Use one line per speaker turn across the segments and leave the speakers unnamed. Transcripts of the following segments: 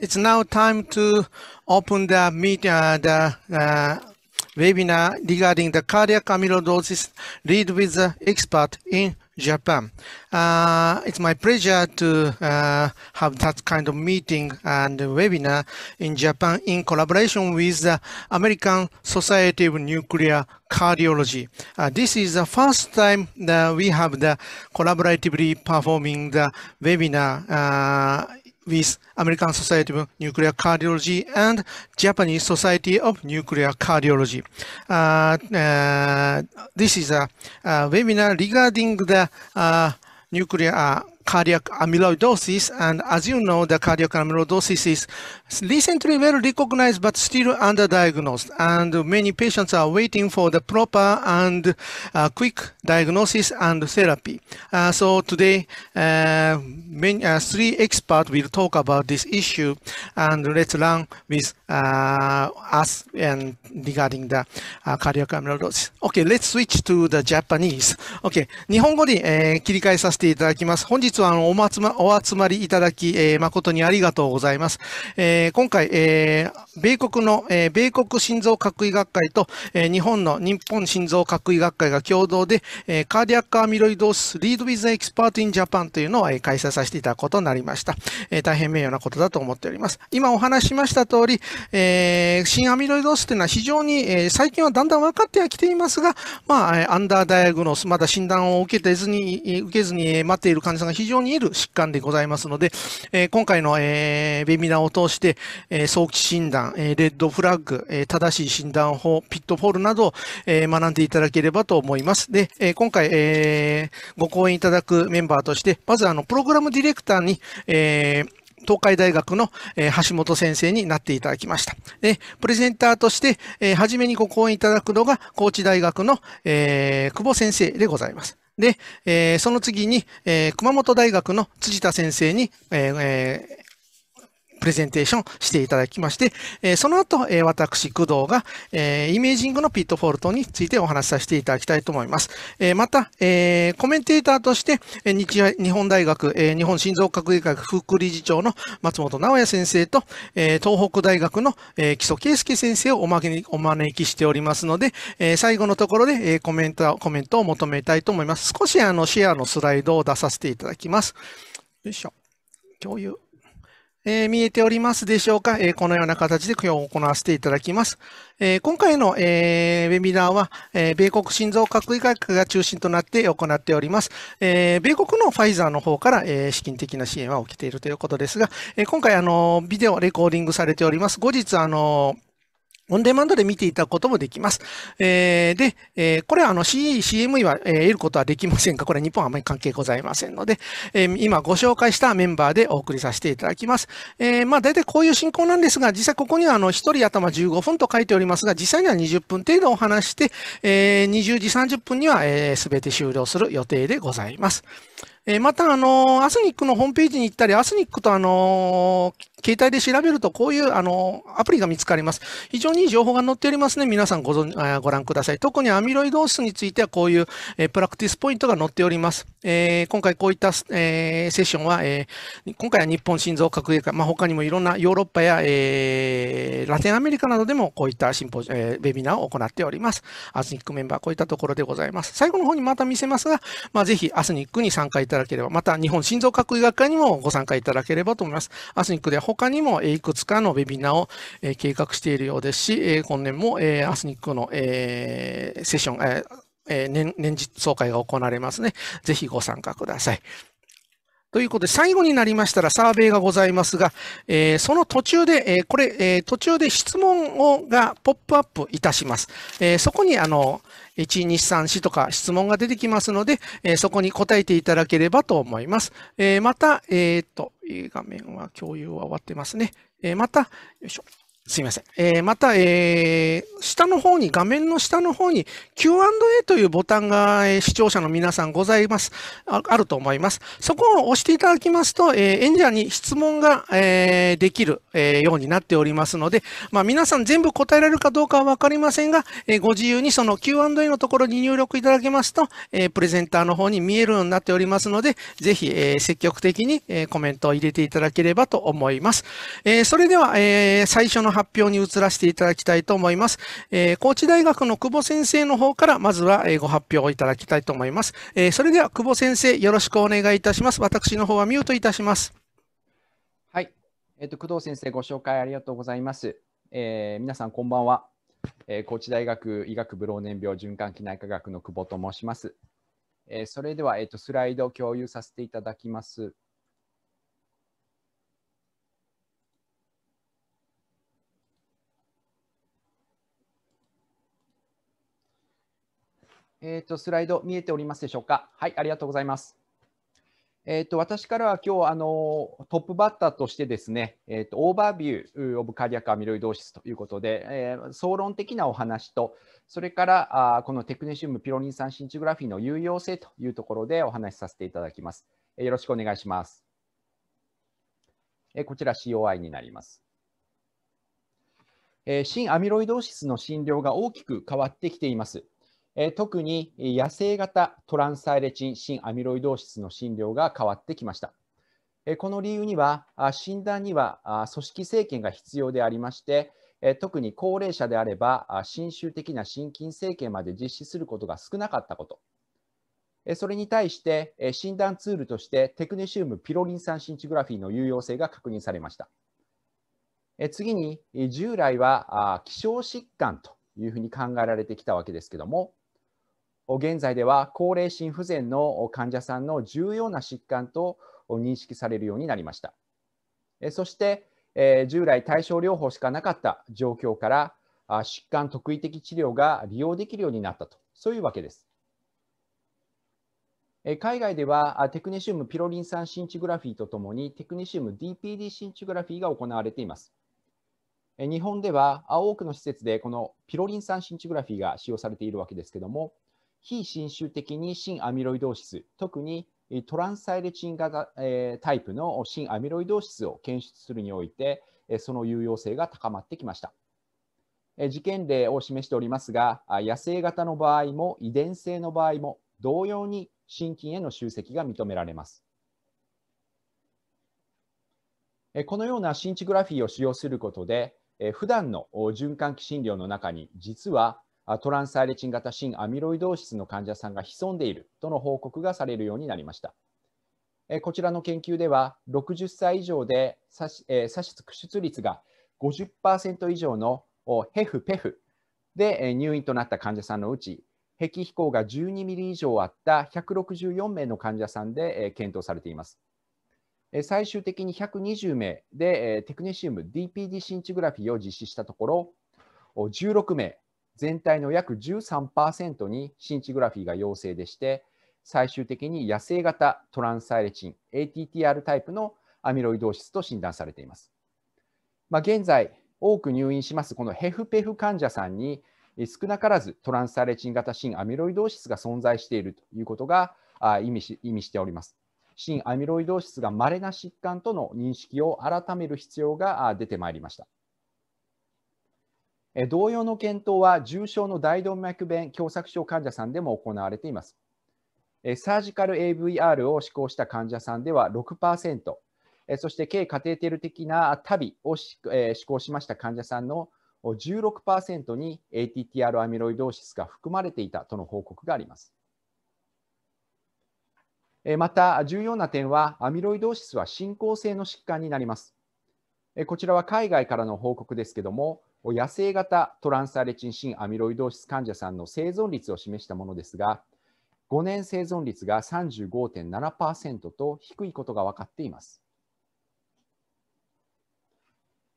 it's now time to open the meet uh, the uh, webinar regarding the cardiac amyloidosis lead with the expert in Japan. Uh, it's my pleasure to uh, have that kind of meeting and webinar in Japan in collaboration with the American Society of Nuclear Cardiology. Uh, this is the first time that we have the collaboratively performing the webinar uh, with American Society of Nuclear Cardiology and Japanese Society of Nuclear Cardiology. Uh, uh, this is a, a, webinar regarding the uh, nuclear uh, cardiac amyloidosis. And as you know, the cardiac amyloidosis is recently well recognized, but still underdiagnosed. And many patients are waiting for the proper and uh, quick diagnosis and therapy. Uh, so today, uh, many, uh, three experts will talk about this issue. And let's learn with uh, us and regarding the uh, cardiac amyloidosis. Okay, let's switch to the Japanese. Okay, 日本語で、えー、切り替えさせていただきます。本日日はお集まお集まりいただき、えー、誠にありがとうございます。えー、今回、えー米国の、えー、米国心臓核医学会と、えー、日本の日本心臓核医学会が共同で、えー、カーディアックアミロイドースリードウィズエキスパートインジャパンというのを、えー、開催させていただくことになりました、えー。大変名誉なことだと思っております。今お話しました通り、えー、新アミロイドースというのは非常に、えー、最近はだんだん分かってはきていますが、まあ、アンダーダイアグノス、まだ診断を受けてずに、受けずに待っている患者さんが非常にいる疾患でございますので、えー、今回の、えー、ベビナーを通して、えー、早期診断断、レッドフラッグ、正しい診断法、ピットフォールなど学んでいただければと思います。で、今回ご講演いただくメンバーとして、まずあの、プログラムディレクターに、東海大学の橋本先生になっていただきました。で、プレゼンターとして、え初めにご講演いただくのが、高知大学の、え久保先生でございます。で、えその次に、え熊本大学の辻田先生に、えプレゼンテーションしていただきまして、えその後、え私、工藤が、えイメージングのピットフォルトについてお話しさせていただきたいと思います。えまた、えコメンテーターとして、え日日本大学、え日本心臓科学学副理事長の松本直也先生と、え東北大学の、え木曽圭介先生をおまけにお招きしておりますので、え最後のところで、えコメント、コメントを求めたいと思います。少しあの、シェアのスライドを出させていただきます。よいしょ。共有。えー、見えておりますでしょうか、えー、このような形で今日行わせていただきます。えー、今回の、えウェビナーは、え米国心臓核医学が中心となって行っております。え米国のファイザーの方から、え資金的な支援は起きているということですが、え今回あのビデオレコーディングされております。後日あのオンデマンドで見ていただくこともできます。えー、で、えー、これはあの CE、CME は、えー、得ることはできませんが、これは日本はあまり関係ございませんので、えー、今ご紹介したメンバーでお送りさせていただきます。えー、まあ大体こういう進行なんですが、実際ここにはあの1人頭15分と書いておりますが、実際には20分程度お話して、えー、20時30分には、えー、全て終了する予定でございます。えまた、あの、アスニックのホームページに行ったり、アスニックとあの、携帯で調べると、こういうあのアプリが見つかります。非常にいい情報が載っておりますね。皆さんご存ご覧ください。特にアミロイドースについては、こういうえプラクティスポイントが載っております。えー、今回こういった、えー、セッションは、えー、今回は日本心臓核外会、まあ、他にもいろんなヨーロッパや、えラテンアメリカなどでもこういったシンポジ、えウェビナーを行っております。アスニックメンバー、こういったところでございます。最後の方にまた見せますが、まあ、ぜひアスニックに参加いただければ、また日本心臓核医学会にもご参加いただければと思います。アスニックでは他にもいくつかのウェビナーを計画しているようですし、今年もアスニックのセッション、年年次総会が行われますね。ぜひご参加ください。ということで、最後になりましたらサーベイがございますが、えー、その途中で、えー、これ、えー、途中で質問をがポップアップいたします。えそこに、あの、1、2、3、4とか質問が出てきますので、えそこに答えていただければと思います。えまた、えっと、画面は共有は終わってますね。えまた、よいしょ。すいません。えー、また、えー、下の方に、画面の下の方に Q&A というボタンが、えー、視聴者の皆さんございますあ。あると思います。そこを押していただきますと、えー、演者に質問が、えー、できる、えー、ようになっておりますので、まあ、皆さん全部答えられるかどうかはわかりませんが、えー、ご自由にその Q&A のところに入力いただけますと、えー、プレゼンターの方に見えるようになっておりますので、ぜひ、えー、積極的に、えー、コメントを入れていただければと思います。えー、それでは、えー、最初の発表に移らせていただきたいと思います。えー、高知大学の久保先生の方からまずはご発表をいただきたいと思います。えー、それでは久保先生、よろしくお願いいたします。私の方はミュートいたします。
はい。えっ、ー、と、工藤先生、ご紹介ありがとうございます。えー、皆さん、こんばんは。えー、高知大学医学部老年病循環器内科学の久保と申します。えー、それでは、えーとスライドを共有させていただきます。えっ、ー、と、スライド見えておりますでしょうか。はい、ありがとうございます。えっ、ー、と、私からは今日、あの、トップバッターとしてですね、えっ、ー、と、オーバービューオブカリアカアミロイドーシスということで、えー、総論的なお話と、それから、あこのテクネシウムピロリン酸シンチグラフィーの有用性というところでお話しさせていただきます。えよろしくお願いします。えこちら COI になります。え新アミロイドーシスの診療が大きく変わってきています。え特に野生型トランサイレチン新アミロイド質の診療が変わってきました。この理由には、診断には組織生検が必要でありまして、特に高齢者であれば、侵襲的な心筋生検まで実施することが少なかったこと、それに対して診断ツールとしてテクネシウムピロリン酸シンチグラフィーの有用性が確認されました。次に従来は希少疾患というふうに考えられてきたわけですけども現在では高齢心不全の患者さんの重要な疾患と認識されるようになりました。そして、従来対症療法しかなかった状況から疾患特異的治療が利用できるようになったと、そういうわけです。海外ではテクネシウムピロリン酸シンチグラフィーとともにテクネシウム DPD シンチグラフィーが行われています。日本では多くの施設でこのピロリン酸シンチグラフィーが使用されているわけですけども、非侵襲的に新アミロイド質、特にトランサイレチンが、えー、タイプの新アミロイド質を検出するにおいて、その有用性が高まってきました。事件例を示しておりますが、野生型の場合も遺伝性の場合も同様に心筋への集積が認められます。このようなシンチグラフィーを使用することで、普段の循環器診療の中に実はトランスアイレチン型新アミロイドーシスの患者さんが潜んでいるとの報告がされるようになりました。こちらの研究では、60歳以上で差し出率が50%以上のヘフペフで入院となった患者さんのうち、壁飛行が12ミリ以上あった164名の患者さんで検討されています。最終的に120名でテクネシウム DPD シンチグラフィーを実施したところ、16名全体の約13%にシンチグラフィーが陽性でして、最終的に野生型トランサイレチン ATTR タイプのアミロイドーシスと診断されています。まあ、現在、多く入院しますこのヘフペフ患者さんに少なからずトランサレチン型新アミロイドーシスが存在しているということが意味し意味しております。新アミロイドーシスが稀な疾患との認識を改める必要が出てまいりました。同様の検討は重症の大動脈弁狭窄症患者さんでも行われています。サージカル AVR を施行した患者さんでは6%、そして軽カテーテル的なタビを施行しました患者さんの16%に ATTR アミロイドーシスが含まれていたとの報告があります。また、重要な点は、アミロイドーシスは進行性の疾患になります。こちらは海外からの報告ですけども、野生型トランスアレチン新アミロイドーシス患者さんの生存率を示したものですが、5年生存率が35.7%と低いことが分かっています。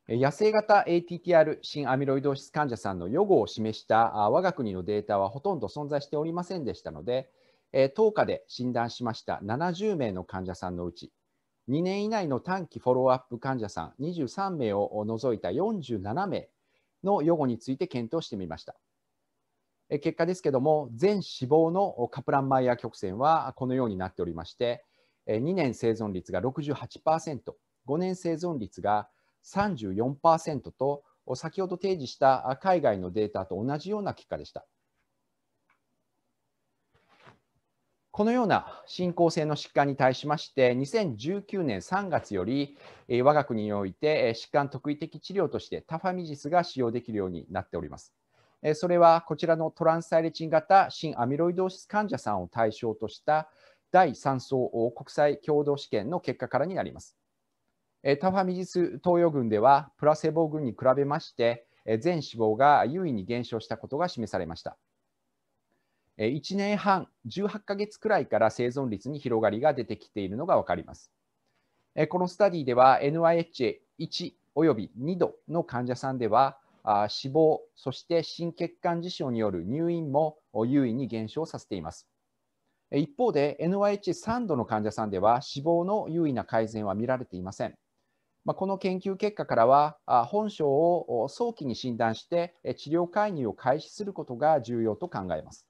野生型 ATTR 新アミロイドーシス患者さんの予後を示した我が国のデータはほとんど存在しておりませんでしたので、当日で診断しました70名の患者さんのうち、2年以内の短期フォローアップ患者さん23名を除いた47名の予後について検討してみました。結果ですけども、全死亡のカプランマイヤー曲線はこのようになっておりまして、2年生存率が68%、5年生存率が34%と、先ほど提示した海外のデータと同じような結果でした。このような進行性の疾患に対しまして、2019年3月より、我が国において疾患特異的治療としてタファミジスが使用できるようになっております。それはこちらのトランスサイレチン型新アミロイドーシス患者さんを対象とした第3層国際共同試験の結果からになります。タファミジス投与群ではプラセボ群に比べまして全死亡が優位に減少したことが示されました。1年半、18ヶ月くらいから生存率に広がりが出てきているのが分かります。このスタディでは NIH1 および2度の患者さんでは死亡、そして心血管事象による入院も優位に減少させています。一方で NIH3 度の患者さんでは死亡の優位な改善は見られていません。まこの研究結果からは本症を早期に診断して治療介入を開始することが重要と考えます。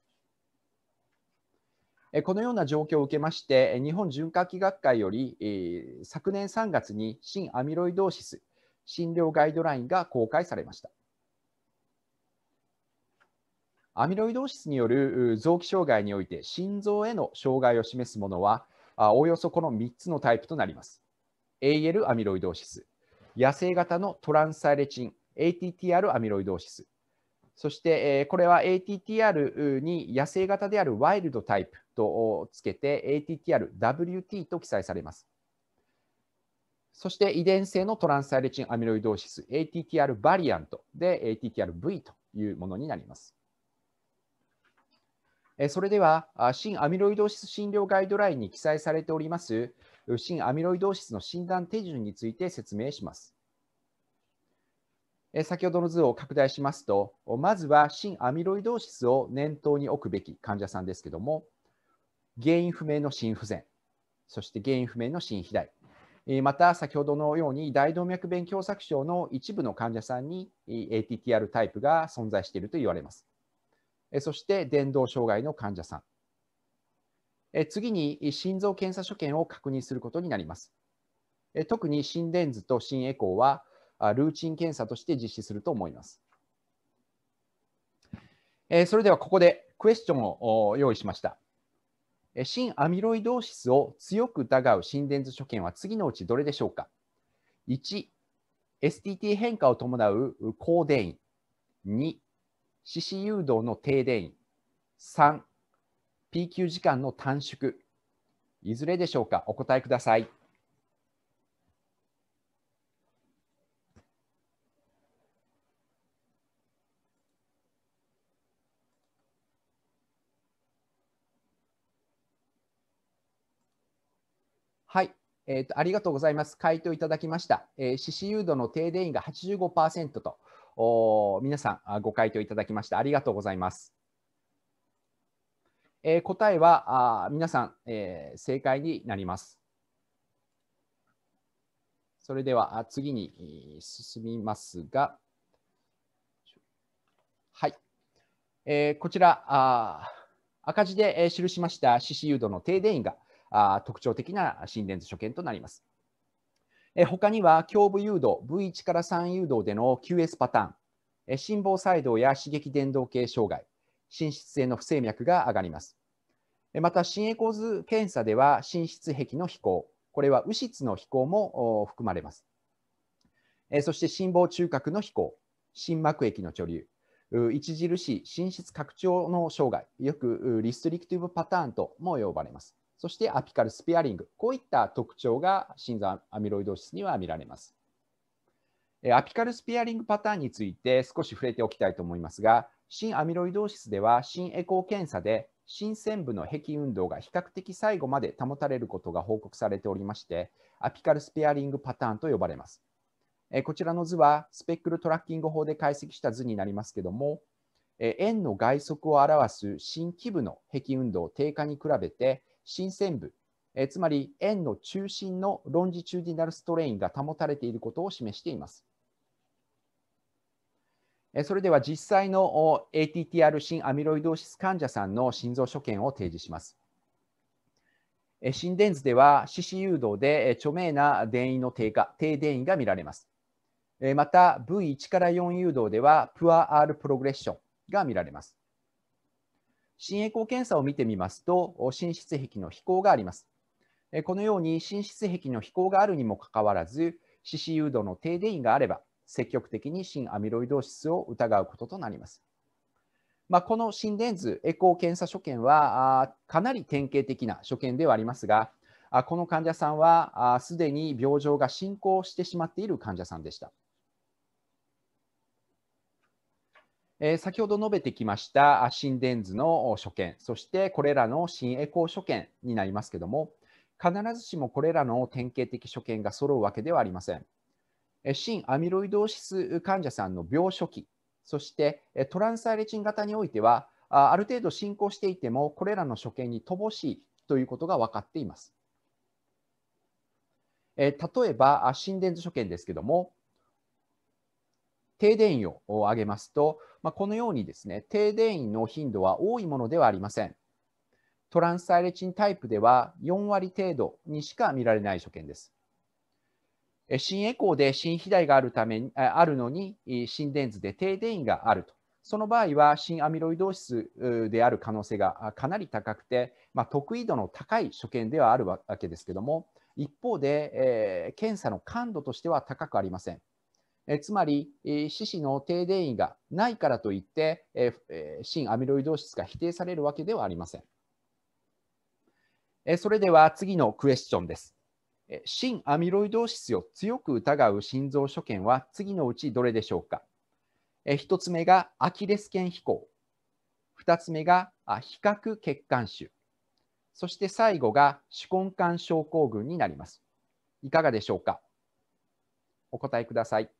このような状況を受けまして、日本循環器学会より昨年3月に新アミロイドーシス診療ガイドラインが公開されました。アミロイドーシスによる臓器障害において心臓への障害を示すものは、おおよそこの3つのタイプとなります。AL アミロイドーシス、野生型のトランサイレチン、ATTR アミロイドーシス、そして、えこれは ATTR に野生型であるワイルドタイプとつけて ATTRWT と記載されます。そして遺伝性のトランスサイレチンアミロイドーシス ATTR バリアントで ATTRV というものになります。それでは、新アミロイドーシス診療ガイドラインに記載されております、新アミロイドーシスの診断手順について説明します。先ほどの図を拡大しますと、まずは新アミロイドーシスを念頭に置くべき患者さんですけども、原因不明の心不全、そして原因不明の心肥大、また先ほどのように大動脈弁狭窄症の一部の患者さんに ATTR タイプが存在していると言われます。そして伝導障害の患者さん。次に心臓検査所見を確認することになります。特に心電図と心エコーはルーチン検査として実施すると思います。えそれではここでクエスチョンを用意しました。新アミロイドーシスを強く疑う心電図所見は次のうちどれでしょうか ?1、STT 変化を伴う高電位。2、四肢誘導の低電位。3、PQ 時間の短縮。いずれでしょうかお答えください。えーと、ありがとうございます。回答いただきました。えー、獅子誘導の停電員が85%とお皆さんご回答いただきました。ありがとうございます。えー、答えはあ皆さん、えー、正解になります。それでは次に進みますが、はい、えー、こちらあ赤字で記しました獅子誘導の停電員が、あ特徴的な心電図所見となります。え他には胸部誘導 V1 から3誘導での QS パターンえ、心房細動や刺激伝導系障害、心室性の不整脈が上がります。また、心エコーズ検査では心室壁の飛行、これは右室の飛行も含まれます。そして心房中隔の飛行、心膜液の貯留、著しい心室拡張の障害、よくリストリクティブパターンとも呼ばれます。そしてアピカルスペアリング、こういった特徴が心臓アミロイドスには見られます。アピカルスペアリングパターンについて少し触れておきたいと思いますが、心アミロイドスでは心エコー検査で心線部の壁運動が比較的最後まで保たれることが報告されておりまして、アピカルスペアリングパターンと呼ばれます。こちらの図はスペックルトラッキング法で解析した図になりますけども、円の外側を表す心基部の壁運動低下に比べて、新線部、えつまり円の中心のロンジチューディナルストレインが保たれていることを示しています。えそれでは実際の ATTR 新アミロイドーシス患者さんの心臓所見を提示します。心電図では四肢誘導で著名な電位の低下、低電位が見られます。また V1 から4誘導ではプアアールプログレッションが見られます。心栄光検査を見てみますと、心室壁の飛行があります。このように心室壁の飛行があるにもかかわらず、四肢誘導の低電位があれば、積極的に心アミロイドーシスを疑うこととなります。まあ、この心電図エコー検査所見はかなり典型的な所見ではありますが、この患者さんはすでに病状が進行してしまっている患者さんでした。え先ほど述べてきました心電図の所見、そしてこれらの心エコー所見になりますけども、必ずしもこれらの典型的所見が揃うわけではありません。心アミロイドーシス患者さんの病初期、そしてトランスアレチン型においては、ある程度進行していても、これらの所見に乏しいということが分かっています。例えば、心電図所見ですけども、停電位を上げますと、まあ、このようにですね、停電位の頻度は多いものではありません。トランスサイレチンタイプでは4割程度にしか見られない所見です。新エコーで新肥大があるためにあるのに、心電図で停電位があると。その場合は、新アミロイド質である可能性がかなり高くて、まあ、得意度の高い所見ではあるわけですけども、一方で、えー、検査の感度としては高くありません。えつまり、え四肢の低電位がないからといって、えー、新アミロイド質が否定されるわけではありません。えそれでは次のクエスチョンです。新アミロイド質を強く疑う心臓所見は次のうちどれでしょうか1つ目がアキレス腱飛行2つ目が比較血管腫そして最後が手根管症候群になりますいかがでしょうかお答えください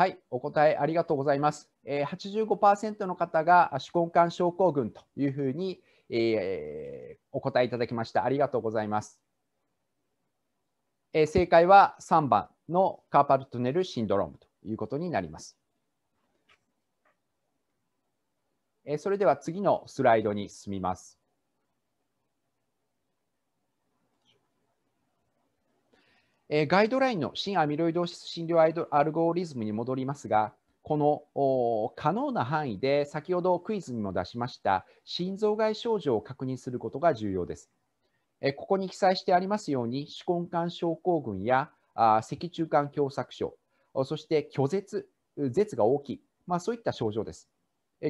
はい、お答えありがとうございます。えー、85%の方が手根管症候群というふうに、えー、お答えいただきました。ありがとうございます。えー、正解は3番のカーパルトネルシンドロームということになります。えー、それでは次のスライドに進みます。えガイドラインの新アミロイド診療アルゴリズムに戻りますが、この可能な範囲で先ほどクイズにも出しました心臓外症状を確認することが重要です。えここに記載してありますように、手根管症候群やあ脊柱管狭窄症、そして拒絶、絶が大きい、まあ、そういった症状です。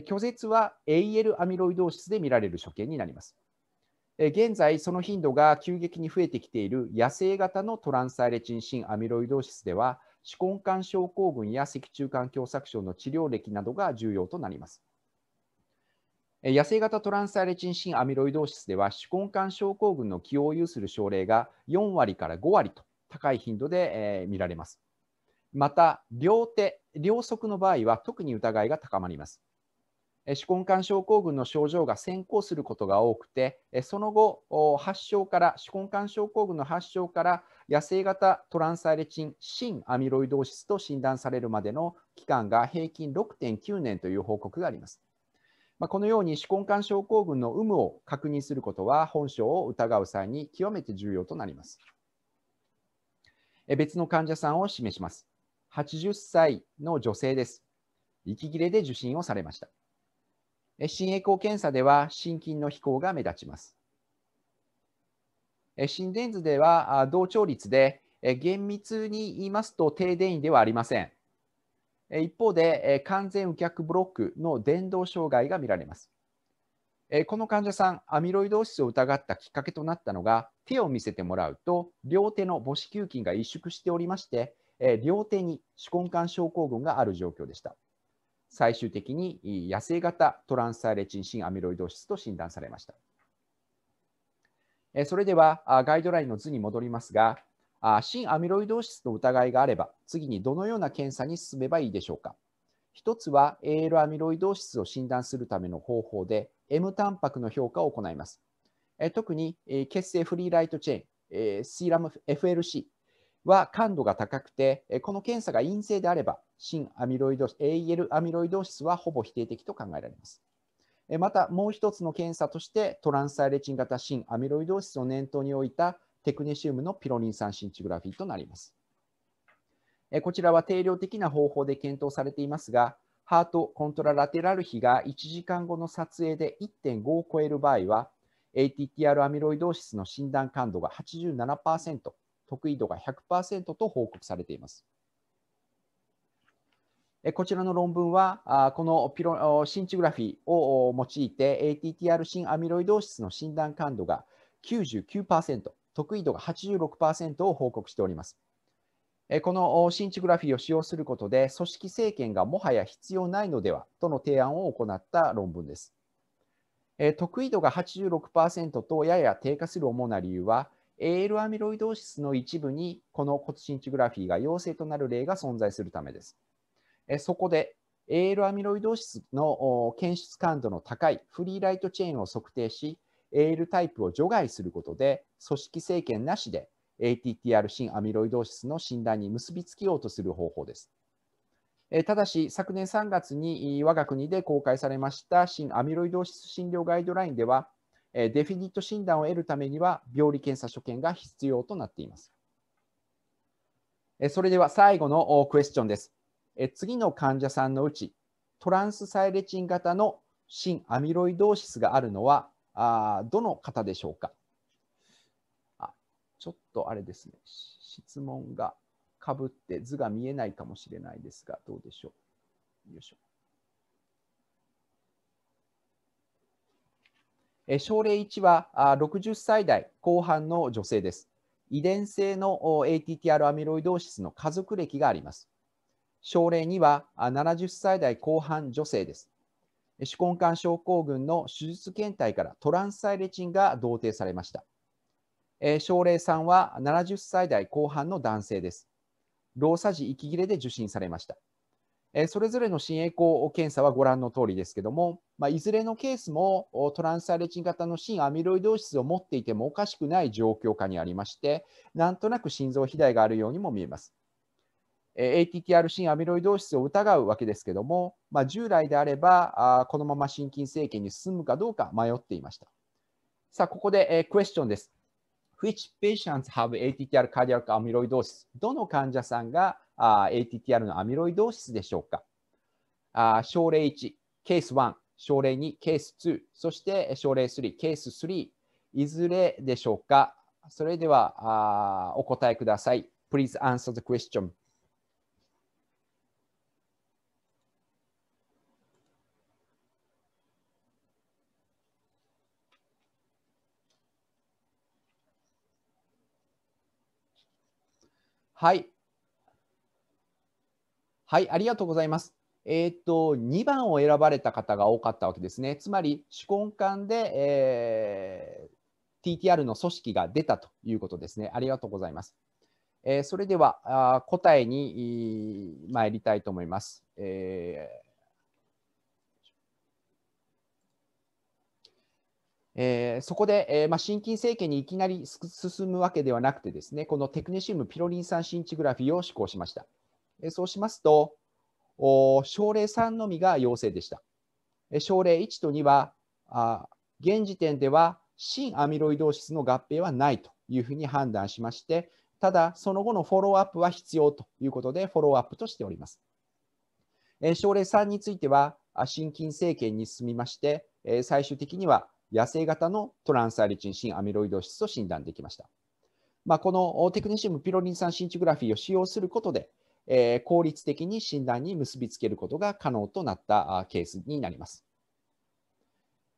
拒絶は AL アミロイドーシスで見られる所見になります。現在、その頻度が急激に増えてきている野生型のトランスサイレチン新アミロイドーシスでは、手根管症候群や脊柱管狭窄症の治療歴などが重要となります。野生型トランスサイレチン新アミロイドーシスでは、手根管症候群の起用を有する症例が4割から5割と高い頻度で見られます。また、両手、両足の場合は特に疑いが高まります。手根管症候群の症状が先行することが多くて、その後、発症から、手根管症候群の発症から、野生型トランスアイレチン新アミロイドーシスと診断されるまでの期間が平均6.9年という報告があります。まこのように手根管症候群の有無を確認することは本症を疑う際に極めて重要となります。別の患者さんを示します。80歳の女性です。息切れで受診をされました。心エコー検査では心筋の飛行が目立ちます。心電図では同調率で厳密に言いますと低電位ではありません。一方で完全右脚ブロックの電動障害が見られます。この患者さん、アミロイド質を疑ったきっかけとなったのが、手を見せてもらうと、両手の母子球筋が萎縮しておりまして、両手に手根管症候群がある状況でした。最終的に野生型トランスサレチン新アミロイド質と診断されました。それではガイドラインの図に戻りますが、新アミロイド質の疑いがあれば、次にどのような検査に進めばいいでしょうか。一つは AL アミロイド質を診断するための方法で、M タンパクの評価を行います。特に血清フリーライトチェーン、c ーラム FLC は感度が高くて、この検査が陰性であれば、新アミロイド AL アミロイド質はほぼ否定的と考えられます。また、もう一つの検査として、トランスサイレチン型新アミロイド質を念頭に置いたテクネシウムのピロリン酸シンチグラフィーとなります。こちらは定量的な方法で検討されていますが、ハートコントララテラル比が1時間後の撮影で1.5を超える場合は、ATTR アミロイド質の診断感度が87%、得意度が100%と報告されています。こちらの論文は、このピロシンチグラフィーを用いて ATTR 新アミロイド質の診断感度が99%、得意度が86%を報告しております。このシンチグラフィーを使用することで、組織政権がもはや必要ないのではとの提案を行った論文です。得意度が86%とやや低下する主な理由は、AL アミロイドーシスの一部にこの骨身チグラフィーが陽性となる例が存在するためです。そこで AL アミロイドーシスの検出感度の高いフリーライトチェーンを測定し AL タイプを除外することで組織制検なしで ATTR 新アミロイドーシスの診断に結びつけようとする方法です。ただし、昨年3月に我が国で公開されました新アミロイドーシス診療ガイドラインでは、えデフィニット診断を得るためには病理検査所見が必要となっています。えそれでは最後のクエスチョンです。え次の患者さんのうち、トランスサイレチン型の新アミロイドーシスがあるのはあどの方でしょうかあちょっとあれですね、質問がかぶって図が見えないかもしれないですが、どうでしょう。よいしょ。症例1は60歳代後半の女性です。遺伝性の ATTR アミロイドーシスの家族歴があります。症例2は70歳代後半女性です。手根管症候群の手術検体からトランスサイレチンが同定されました。症例3は70歳代後半の男性です。老差児息切れで受診されました。それぞれの心栄光検査はご覧の通りですけども、まあ、いずれのケースもトランスアレチン型の新アミロイド質を持っていてもおかしくない状況下にありまして、なんとなく心臓肥大があるようにも見えます。ATTR 新アミロイド質を疑うわけですけども、まあ、従来であればあこのまま心筋政権に進むかどうか迷っていました。さあ、ここで、えー、クエスチョンです。Which patients have ATTR cardiac amyloidosis? どの患者さんがあ ATTR のアミロイド質でしょうかあ症例1、ケース1、症例2、ケース2、そして症例3、ケース3、いずれでしょうかそれではあお答えください。Please answer the question. はい。はい、ありがとうございます。えーと、2番を選ばれた方が多かったわけですね。つまり、手根管で、えー、TTR の組織が出たということですね。ありがとうございます。えー、それではあ答えに参りたいと思います。えー、えー、そこで、えーまあ、心筋生検にいきなり進むわけではなくてですね、このテクネシウムピロリン酸シンチグラフィーを施行しました。えー、そうしますと、症例3のみが陽性でした。症例1と2は、あ現時点では新アミロイドーシスの合併はないというふうに判断しまして、ただ、その後のフォローアップは必要ということで、フォローアップとしております。症例3については、心筋生検に進みまして、最終的には野生型のトランスアリチン新アミロイド質と診断できました。まあ、このテクニシウムピロリン酸シンチグラフィーを使用することで、え効率的に診断に結びつけることが可能となったケースになります。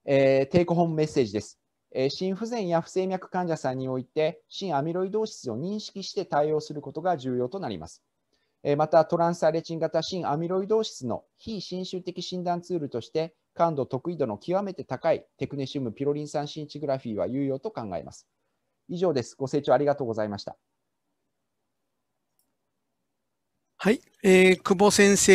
えー、テイクホームメッセージです。え心不全や不整脈患者さんにおいて、心アミロイドーシスを認識して対応することが重要となります。えまた、トランスアレチン型心アミロイドーシスの非侵襲的診断ツールとして、感度得意度の極めて高いテクネシウムピロリン酸シンチグラフィーは有用と考えます。以上です。ご清聴ありがとうございました。
はい、えー、久保先生、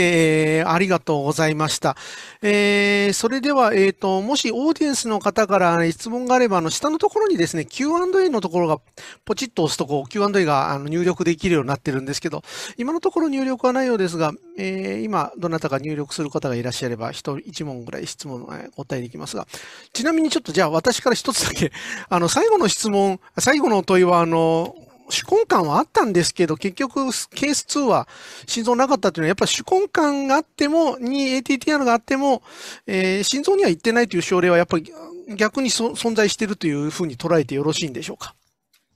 えー、ありがとうございました。えー、それでは、えーと、もしオーディエンスの方から質問があれば、あの下のところにですね、Q&A のところがポチッと押すとこう、Q&A があの入力できるようになってるんですけど、今のところ入力はないようですが、えー、今、どなたか入力する方がいらっしゃれば、1問ぐらい質問えお答えできますが、ちなみにちょっとじゃあ私から一つだけ、あの、最後の質問、最後の問いは、あの、手根管はあったんですけど、結局、ケース2は心臓なかったというのは、やっぱり手根管があっても、に ATTR があっても、えー、心臓には行ってないという症例は、やっぱり逆に存在しているというふうに捉えてよろしいんでしょうか。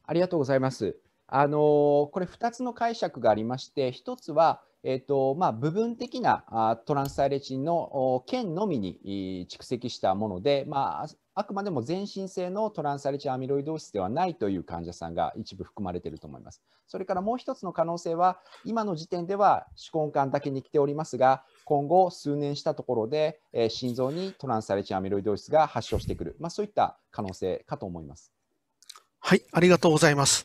ありがとうございます。あのー、これ2つの解釈がありまして、1つは、えーとまあ、部分的なトランスサイレチンの腱のみに蓄積したもので、まあ、あくまでも全身性のトランスサイレチンアミロイド質ではないという患者さんが一部含まれていると思います。それからもう一つの可能性は、今の時点では手根管だけに来ておりますが、今後数年したところで、えー、心臓にトランスサイレチンアミロイド質が発症し
てくる、まあ、そういった可能性かと思います。はい、ありがとうございます。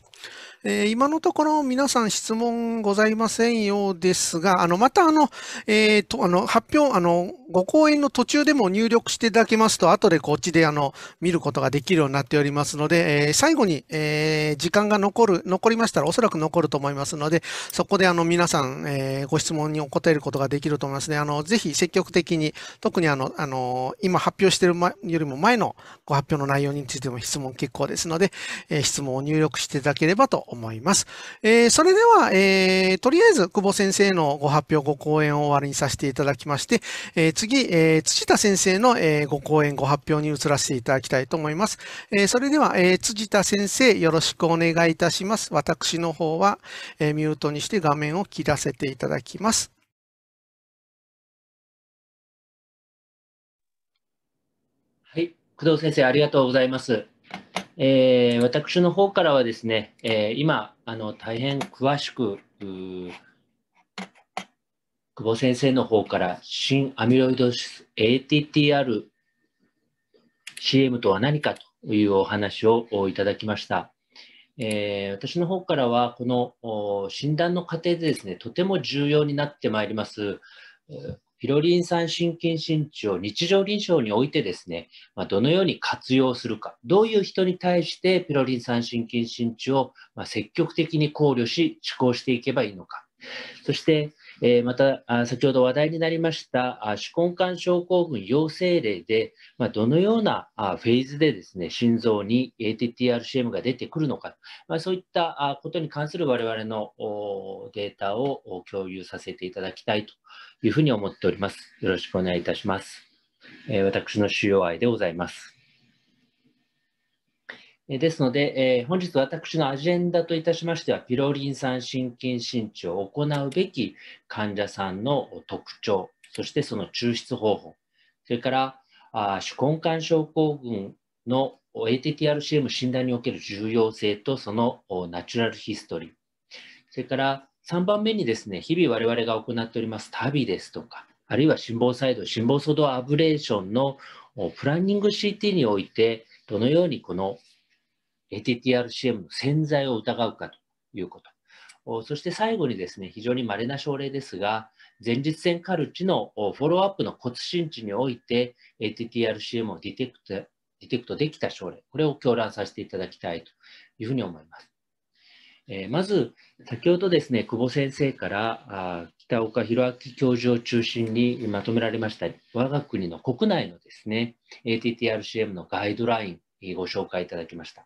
えー、今のところ皆さん質問ございませんようですが、あの、またあの、えー、と、あの、発表、あの、ご講演の途中でも入力していただけますと、後でこっちであの、見ることができるようになっておりますので、えー、最後に、えー、時間が残る、残りましたらおそらく残ると思いますので、そこであの、皆さん、えー、ご質問にお答えることができると思いますね。あの、ぜひ積極的に、特にあの、あの、今発表してるるよりも前のご発表の内容についても質問結構ですので、えー、質問を入力していただければと思います。思います。えー、それでは、えー、とりあえず、久保先生のご発表、ご講演を終わりにさせていただきまして、えー、次、えー、辻田先生の、えー、ご講演、ご発表に移らせていただきたいと思います。えー、それでは、えー、辻田先生、よろしくお願いいたします。私の方は、えー、ミュートにして画面を切らせていただきます。はい、
工藤先生、ありがとうございます。えー、私の方からはですね、えー、今あの、大変詳しく、久保先生の方から新アミロイドシス ATTR CM とは何かというお話をいただきました。えー、私の方からは、この診断の過程でですね、とても重要になってまいります、ピロリン酸心筋伸長を日常臨床においてですね、まあ、どのように活用するか、どういう人に対してピロリン酸心筋伸長をま積極的に考慮し、施行していけばいいのか。そして、えー、また先ほど話題になりました手根管症候群陽性例で、まあ、どのようなフェーズでですね心臓に ATTRCM が出てくるのか、まあ、そういったことに関する我々のデータを共有させていただきたいというふうに思っております。よろしくお願いいたします。えー、私の主要愛でございます。ですので、えー、本日私のアジェンダといたしましては、ピロリン酸心筋伸長を行うべき患者さんの特徴、そしてその抽出方法、それからあ手根管症候群の ATTRCM 診断における重要性とそのナチュラルヒストリー、それから3番目にですね、日々我々が行っております旅ですとか、あるいは心房細動、心房細動アブレーションのプランニング CT において、どのようにこの ATTRCM の潜在を疑うかということ。そして最後にですね、非常に稀な症例ですが、前立腺カルチのフォローアップの骨心地において、ATTRCM をディテクトディテクトできた症例、これを共覧させていただきたいというふうに思います。えー、まず、先ほどですね、久保先生からあ北岡弘明教授を中心にまとめられました、我が国の国内のですね、ATTRCM のガイドライン、ご紹介いただきました。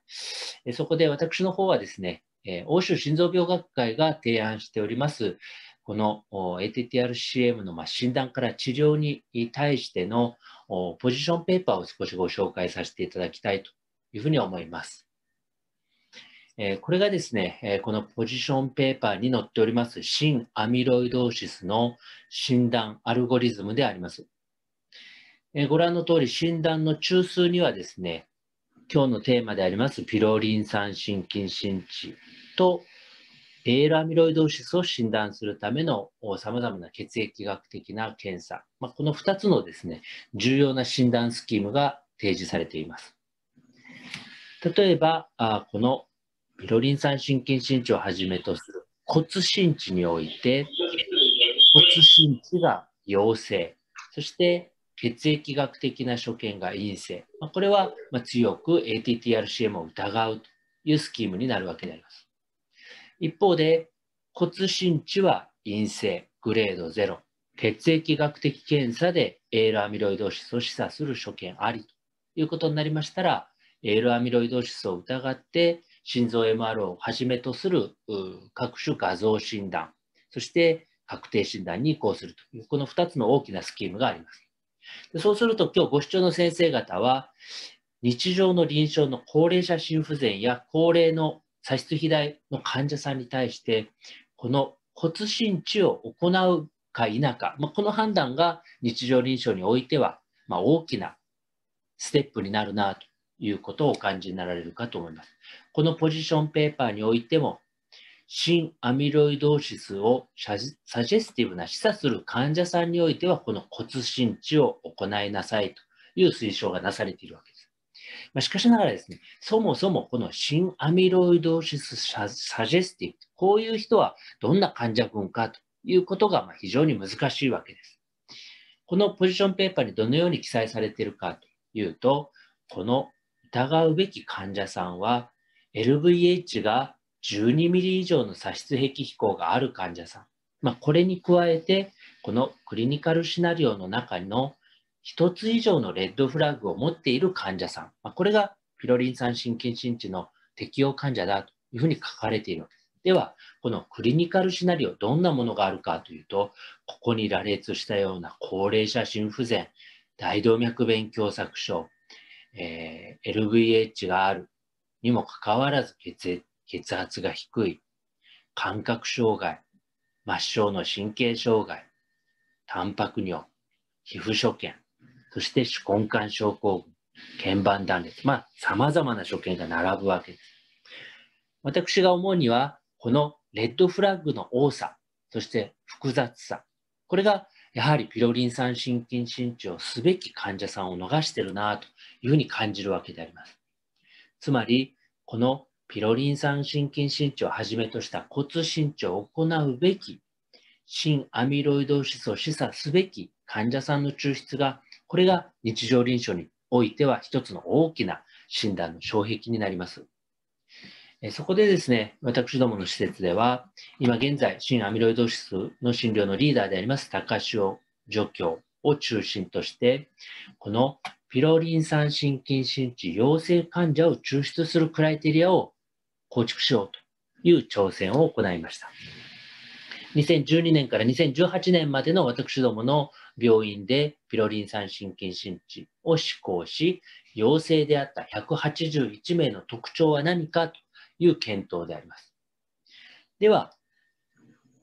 えそこで私の方はですね、え欧州心臓病学会が提案しております、この ATTRCM の診断から治療に対してのポジションペーパーを少しご紹介させていただきたいというふうに思います。えこれがですね、えこのポジションペーパーに載っております新アミロイドーシスの診断アルゴリズムであります。えご覧の通り診断の中枢にはですね、今日のテーマでありますピロリン酸心筋心地とエー l アミロイドーシスを診断するためのさまざまな血液学的な検査、まあ、この2つのですね重要な診断スキームが提示されています。例えば、このピロリン酸心筋新地をはじめとする骨神地において、骨神地が陽性、そして血液学的な所見が陰性、まあ、これは強く ATTRCM を疑うというスキームになるわけであります。一方で、骨神地は陰性、グレード0、血液学的検査でエールアミロイドシスを示唆する所見ありということになりましたら、エールアミロイドシスを疑って心臓 MR をはじめとする各種画像診断、そして確定診断に移行するという、この2つの大きなスキームがあります。でそうすると、今日ご視聴の先生方は、日常の臨床の高齢者心不全や高齢の左出肥大の患者さんに対して、この骨心地を行うか否か、まあ、この判断が日常臨床においては、まあ、大きなステップになるなということをお感じになられるかと思います。このポジションペーパーにおいても、新アミロイドーシスをサジェスティブな示唆する患者さんにおいては、この骨心地を行いなさいという推奨がなされているわけです。まあ、しかしながらですね、そもそもこの新アミロイドーシスサジェスティブ、こういう人はどんな患者群かということが非常に難しいわけです。このポジションペーパーにどのように記載されているかというと、この疑うべき患者さんは LVH が12ミリ以上の左室壁飛行がある患者さん、まあ、これに加えて、このクリニカルシナリオの中の1つ以上のレッドフラッグを持っている患者さん、まあ、これがピロリン酸神経新地の適用患者だというふうに書かれているわけです。では、このクリニカルシナリオ、どんなものがあるかというと、ここに羅列したような高齢者心不全、大動脈弁狭窄症、えー、LVH がある、にもかかわらず血血圧が低い、感覚障害、末梢の神経障害、タンパク尿、皮膚所見、そして手根管症候群、腱板断裂、まあ、様々な所見が並ぶわけです。私が思うには、このレッドフラッグの多さ、そして複雑さ、これがやはりピロリン酸心筋伸長すべき患者さんを逃してるなというふうに感じるわけであります。つまり、このピロリン酸心筋伸長をはじめとした骨伸長を行うべき、心アミロイド指スを示唆すべき患者さんの抽出が、これが日常臨床においては一つの大きな診断の障壁になります。そこでですね、私どもの施設では、今現在、新アミロイド指の診療のリーダーであります、高潮助教を中心として、このピロリン酸心筋心地陽性患者を抽出するクライテリアを構築しようという挑戦を行いました。2012年から2018年までの私どもの病院でピロリン酸心筋心地を施行し、陽性であった181名の特徴は何かという検討であります。では、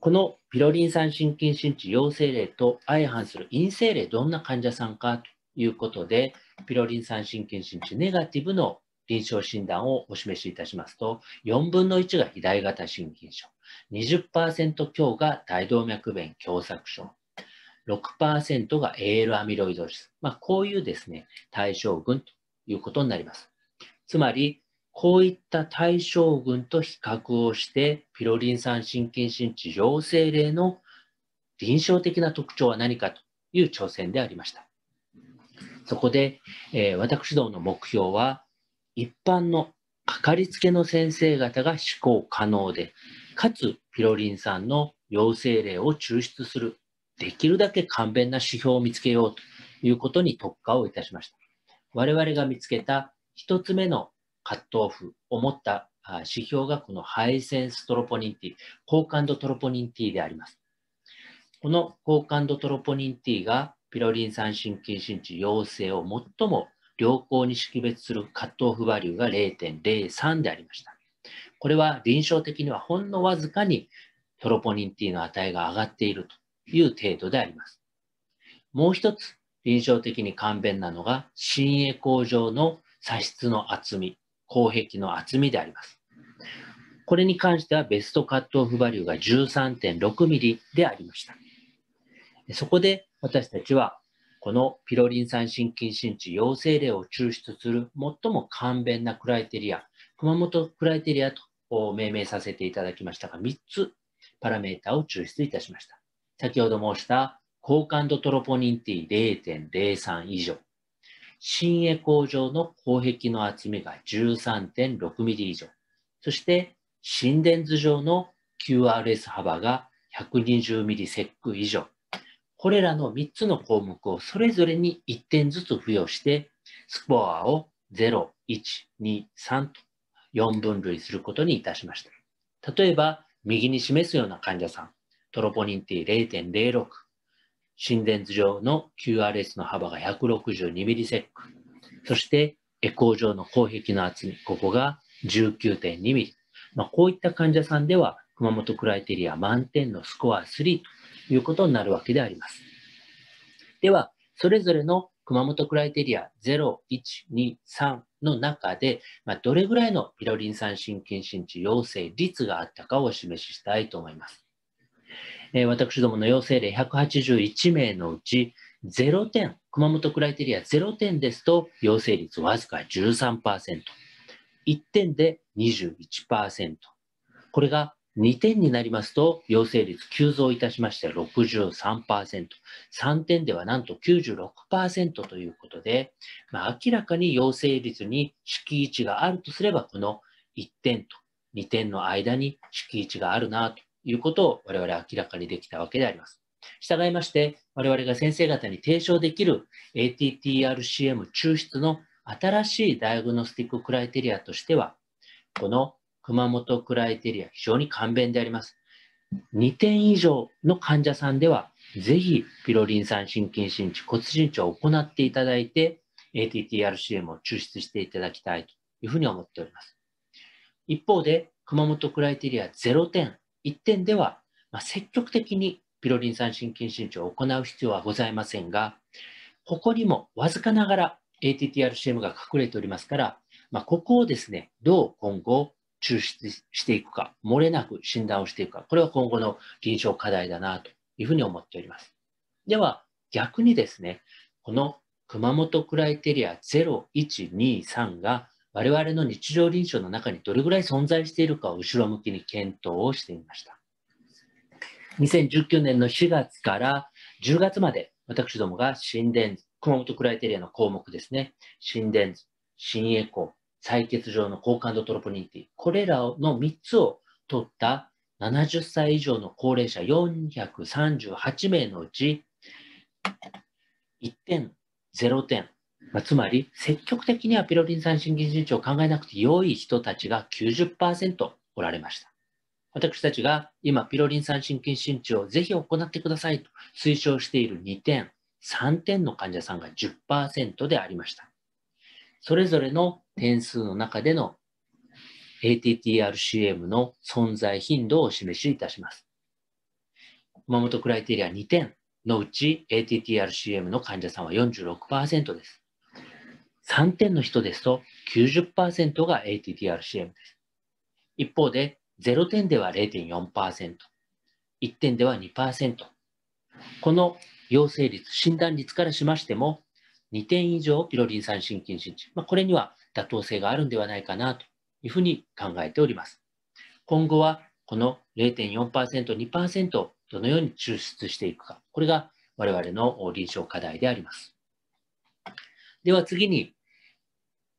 このピロリン酸心筋心地陽性例と相反する陰性例、どんな患者さんかということで、ピロリン酸神経浸出ネガティブの臨床診断をお示しいたしますと、4分の1が肥大型心筋症、20%強が大動脈弁狭窄症、6%が AL アミロイドシス。まあ、こういうですね、対象群ということになります。つまり、こういった対象群と比較をして、ピロリン酸心筋浸地陽性例の臨床的な特徴は何かという挑戦でありました。そこで、えー、私どもの目標は、一般のかかりつけの先生方が試行可能で、かつピロリンさんの陽性例を抽出する、できるだけ簡便な指標を見つけようということに特化をいたしました。我々が見つけた1つ目のカットオフを持った指標がこのハイセンストロポニン T、高感度トロポニン T であります。この高感度トロポニン T がピロリン酸神経新地陽性を最も良好に識別するカットオフバリューが0.03でありました。これは臨床的にはほんのわずかにトロポニン T の値が上がっているという程度であります。もう一つ臨床的に簡便なのが心栄工上の差出の厚み、口壁の厚みであります。これに関してはベストカットオフバリューが1 3 6ミリでありました。そこで私たちはこのピロリン酸心筋浸地陽性例を抽出する最も簡便なクライテリア、熊本クライテリアと命名させていただきましたが、3つパラメータを抽出いたしました。先ほど申した高感度トロポニンティ0.03以上、新栄ー上の鋼壁の厚みが13.6ミリ以上、そして心電図上の QRS 幅が120ミリセック以上、これらの3つの項目をそれぞれに1点ずつ付与して、スコアを0、1、2、3と4分類することにいたしました。例えば、右に示すような患者さん、トロポニン T0.06、心電図上の QRS の幅が1 6 2ック、そしてエコー上の口壁の厚み、ここが1 9 2ミリ。まあ、こういった患者さんでは、熊本クライテリア満点のスコア3ということになるわけであります。では、それぞれの熊本クライテリア0、1、2、3の中で、まあ、どれぐらいのピロリン酸心菌浸地陽性率があったかをお示ししたいと思います。えー、私どもの陽性例181名のうち、0点、熊本クライテリア0点ですと、陽性率わずか13%、1点で21%、これが2点になりますと、陽性率急増いたしまして63%、3点ではなんと96%ということで、まあ、明らかに陽性率に敷地があるとすれば、この1点と2点の間に敷地があるなということを我々明らかにできたわけであります。従いまして、我々が先生方に提唱できる ATTRCM 抽出の新しいダイアグノスティッククライテリアとしては、この熊本クライテリア、非常に簡便であります。2点以上の患者さんでは、ぜひピロリン酸心筋心地、骨鍮治を行っていただいて、ATTRCM を抽出していただきたいというふうに思っております。一方で、熊本クライテリア0点、1点では、まあ、積極的にピロリン酸心筋心地を行う必要はございませんが、ここにもわずかながら ATTRCM が隠れておりますから、まあ、ここをですね、どう今後抽出していくか、漏れなく診断をしていくか、これは今後の臨床課題だなというふうに思っております。では、逆にですね、この熊本クライテリア0123が我々の日常臨床の中にどれぐらい存在しているかを後ろ向きに検討をしてみました。2019年の4月から10月まで私どもが心電図、熊本クライテリアの項目ですね、心電図、心エコー、採血上の抗感度トロポニンティ、これらの3つを取った70歳以上の高齢者438名のうち、1点、0点、まあ、つまり積極的にはピロリン酸神経伝を考えなくて良い人たちが90%おられました。私たちが今ピロリン酸神経新治をぜひ行ってくださいと推奨している2点、3点の患者さんが10%でありました。それぞれの点数の中での ATTRCM の存在頻度を示しいたします。熊本クライテリア2点のうち ATTRCM の患者さんは46%です。3点の人ですと90%が ATTRCM です。一方で0点では0.4%、1点では2%。この陽性率、診断率からしましても2点以上ピロリン酸神経新陳、まあ、これには妥当性があるんではないかなというふうに考えております。今後はこの0.4%、2%どのように抽出していくか、これが我々の臨床課題であります。では次に、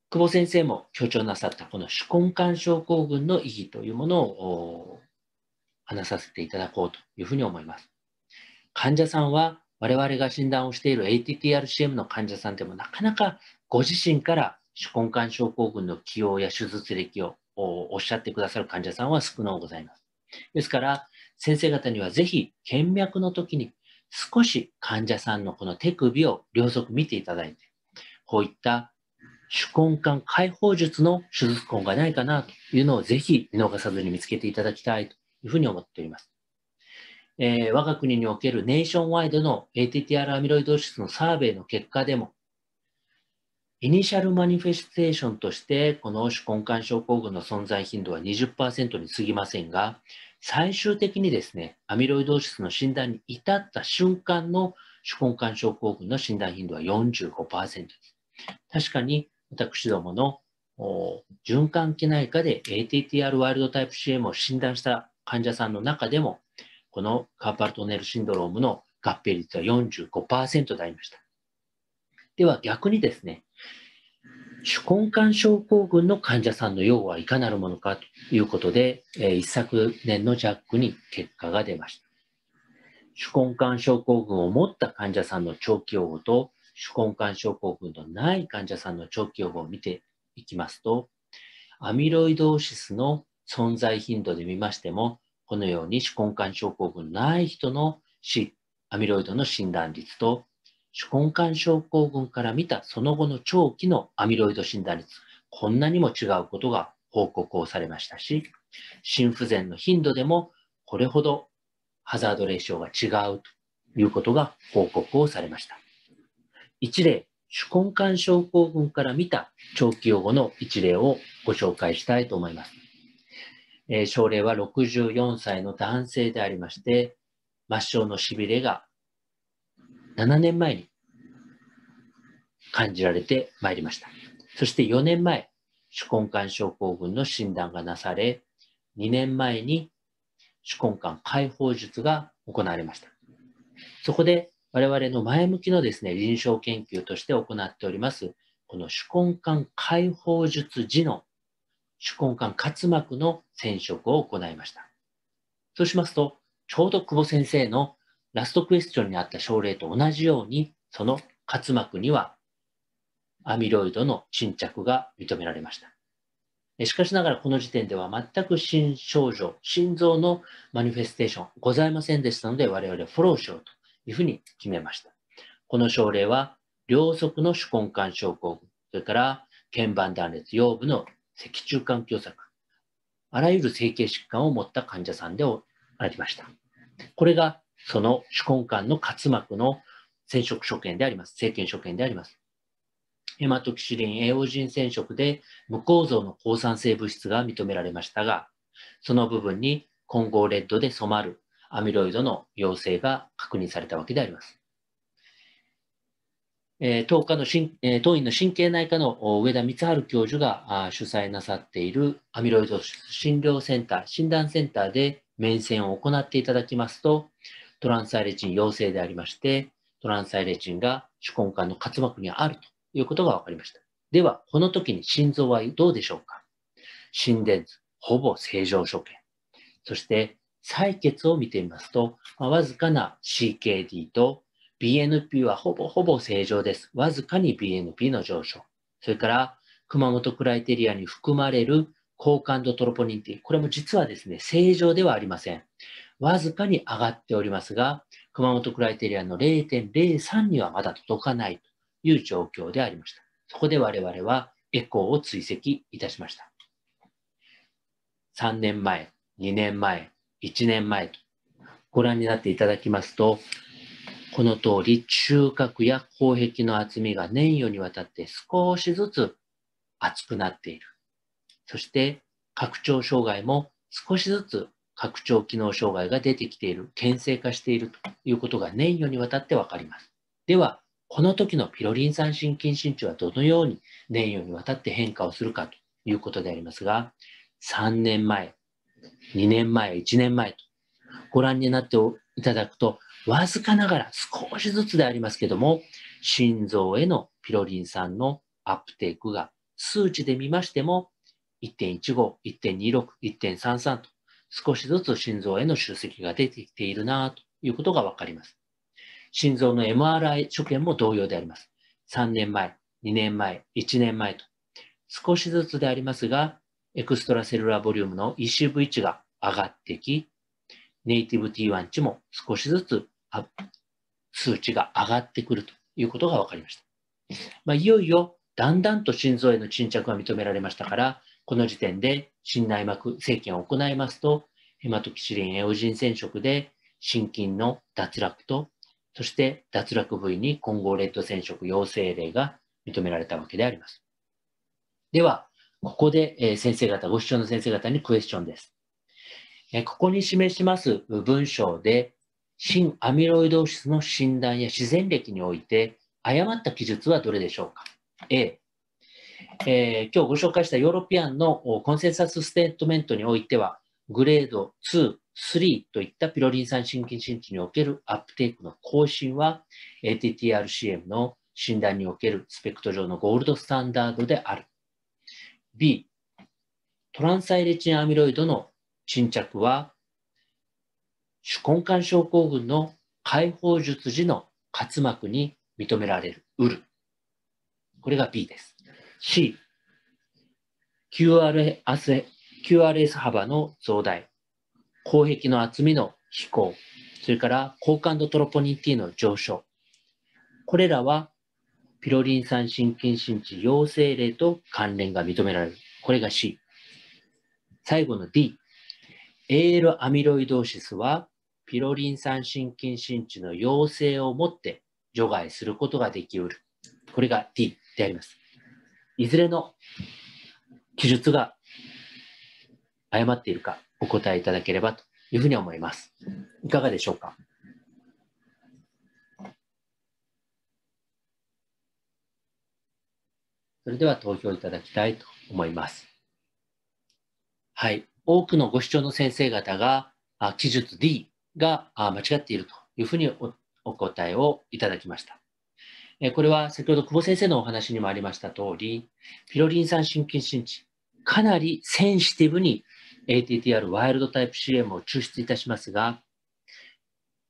久保先生も強調なさったこの手根管症候群の意義というものを話させていただこうというふうに思います。患者さんは我々が診断をしている ATTRCM の患者さんでもなかなかご自身から手根管症候群の起用や手術歴をおっしゃってくださる患者さんは少なくございます。ですから、先生方にはぜひ、検脈の時に少し患者さんのこの手首を両側見ていただいて、こういった手根管解放術の手術痕がないかなというのをぜひ見逃さずに見つけていただきたいというふうに思っております。えー、我が国におけるネーションワイドの ATTR アミロイド質のサーベイの結果でも、イニシャルマニフェステーションとして、この手根管症候群の存在頻度は20%に過ぎませんが、最終的にですね、アミロイド質の診断に至った瞬間の手根管症候群の診断頻度は45%です。確かに、私どもの循環器内科で ATTR ワイルドタイプ CM を診断した患者さんの中でも、このカーパルトネルシンドロームの合併率は45%でありました。では逆にですね、手根管症候群の患者さんの用はいかなるものかということで、えー、一昨年のジャックに結果が出ました。手根管症候群を持った患者さんの長期用語と、手根管症候群のない患者さんの長期予防を見ていきますと、アミロイドーシスの存在頻度で見ましても、このように手根管症候群ない人のアミロイドの診断率と、手根管症候群から見たその後の長期のアミロイド診断率、こんなにも違うことが報告をされましたし、心不全の頻度でもこれほどハザードレーションが違うということが報告をされました。一例、手根管症候群から見た長期用語の一例をご紹介したいと思います。えー、症例は64歳の男性でありまして、末梢のしびれが7年前に感じられてまいりました。そして4年前、手根管症候群の診断がなされ、2年前に手根管解放術が行われました。そこで我々の前向きのですね、臨床研究として行っております、この手根管解放術時の手根管滑膜の染色を行いました。そうしますと、ちょうど久保先生のラストクエスチョンにあった症例と同じように、その滑膜にはアミロイドの沈着が認められました。しかしながらこの時点では全く新症状、心臓のマニフェステーションございませんでしたので我々はフォローしようというふうに決めました。この症例は両側の手根管症候群、それから腱板断裂、腰部の脊柱管狭窄、あらゆる整形疾患を持った患者さんでありました。これがその手根管の滑膜の染色所見であります。生検所見であります。ヘマトキシリン、栄養人染色で無構造の抗酸性物質が認められましたが、その部分に混合レッドで染まるアミロイドの陽性が確認されたわけであります。えー、東科の神、え当院の神経内科の上田光晴教授が主催なさっているアミロイド診療センター、診断センターで面線を行っていただきますと、トランスアイレチン陽性でありまして、トランスアイレチンが手根管の滑膜にあるということが分かりました。では、この時に心臓はどうでしょうか心電図、ほぼ正常所見。そして、採血を見てみますと、まあ、わずかな CKD と BNP はほぼほぼ正常です。わずかに BNP の上昇。それから、熊本クライテリアに含まれる高感度トロポニンティ。これも実はですね、正常ではありません。わずかに上がっておりますが、熊本クライテリアの0.03にはまだ届かないという状況でありました。そこで我々はエコーを追跡いたしました。3年前、2年前、1年前とご覧になっていただきますと、この通り、中核や後壁の厚みが年余にわたって少しずつ厚くなっている。そして、拡張障害も少しずつ拡張機能障害が出てきている、牽制化しているということが年余にわたってわかります。では、この時のピロリン酸心筋身長はどのように年余にわたって変化をするかということでありますが、3年前、2年前、1年前とご覧になっていただくとわずかながら少しずつでありますけども、心臓へのピロリン酸のアップテイクが数値で見ましても、1.15、1.26、1.33と少しずつ心臓への集積が出てきているなということがわかります。心臓の MRI 所見も同様であります。3年前、2年前、1年前と少しずつでありますが、エクストラセルラーボリュームの ECV 値が上がってき、ネイティブ T1 値も少しずつ数値が上がってくるということが分かりました。まあ、いよいよだんだんと心臓への沈着が認められましたから、この時点で心内膜生検を行いますと、ヘマトキシリンエオジン染色で心筋の脱落と、そして脱落部位に混合レッド染色陽性例が認められたわけであります。では、ここで先生方、ご視聴の先生方にクエスチョンです。ここに示します文章で新アミロイドーシスの診断や自然歴において誤った記述はどれでしょうか A、えー、今日ご紹介したヨーロピアンのコンセンサスステートメントにおいてはグレード2、3といったピロリン酸心筋浸地におけるアップテイクの更新は ATTRCM の診断におけるスペクト上のゴールドスタンダードである。B、トランサイレチンアミロイドの沈着は手根管症候群の解放術時の滑膜に認められる、うる。これが B です。C、QRS, QRS 幅の増大、口壁の厚みの飛行、それから高感度トロポニン T の上昇。これらはピロリン酸心筋心地陽性例と関連が認められる。これが C。最後の D。AL アミロイドーシスはピロリン酸心筋真値の陽性をもって除外することができうる。これが D であります。いずれの記述が誤っているかお答えいただければというふうに思います。いかがでしょうかそれでは投票いただきたいと思います。はい。多くのご視聴の先生方が、あ記述 D があ間違っているというふうにお答えをいただきました。えこれは先ほど久保先生のお話にもありました通り、ピロリン酸心筋新地、かなりセンシティブに ATTR ワイルドタイプ CM を抽出いたしますが、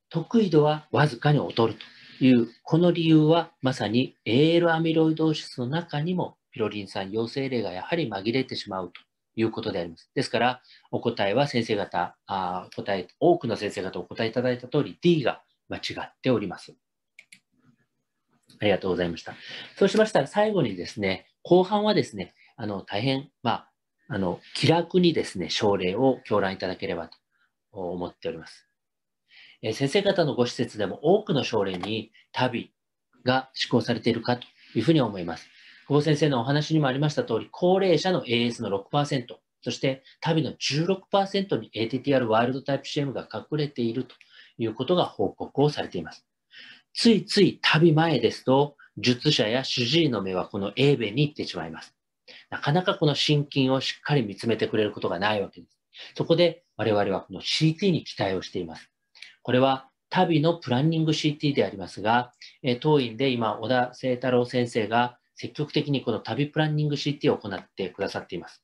得意度はわずかに劣るという、この理由はまさに AL アミロイドーシスの中にもピロリン酸陽性例がやはり紛れてしまうということであります。ですから、お答えは先生方、あ答え、多くの先生方お答えいただいた通り、D が間違っております。ありがとうございました。そうしましたら、最後にですね、後半はですね、あの、大変、まあ、あの、気楽にですね、症例を教覧いただければと思っております。え先生方のご施設でも多くの症例に旅が施行されているかというふうに思います。久保先生のお話にもありました通り、高齢者の AS の6%、そして旅の16%に ATTR ワイルドタイプ CM が隠れているということが報告をされています。ついつい旅前ですと、術者や主治医の目はこの A 弁に行ってしまいます。なかなかこの心筋をしっかり見つめてくれることがないわけです。そこで我々はこの CT に期待をしています。これは旅のプランニング CT でありますが、当院で今、小田聖太郎先生が積極的にこの旅プランニング CT を行ってくださっています。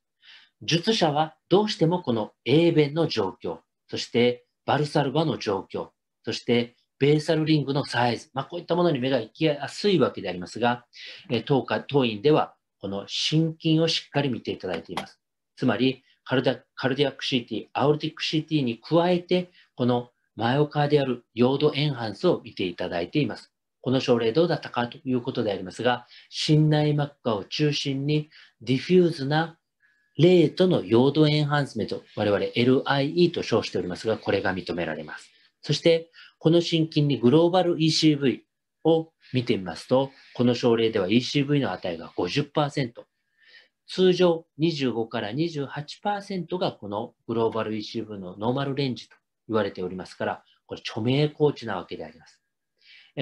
術者はどうしてもこの英弁の状況、そしてバルサルバの状況、そしてベーサルリングのサイズ、まあ、こういったものに目が行きやすいわけでありますが、え当科当院ではこの心筋をしっかり見ていただいています。つまりカルカルディアック CT、アオルティック CT に加えて、このマヨカーであるヨードエンハンスを見ていただいています。この症例どうだったかということでありますが、心内膜下を中心にディフューズなレートの陽度エンハンスメント、我々 LIE と称しておりますが、これが認められます。そして、この心筋にグローバル ECV を見てみますと、この症例では ECV の値が50%。通常25から28%がこのグローバル ECV のノーマルレンジと言われておりますから、これ著名コーチなわけであります。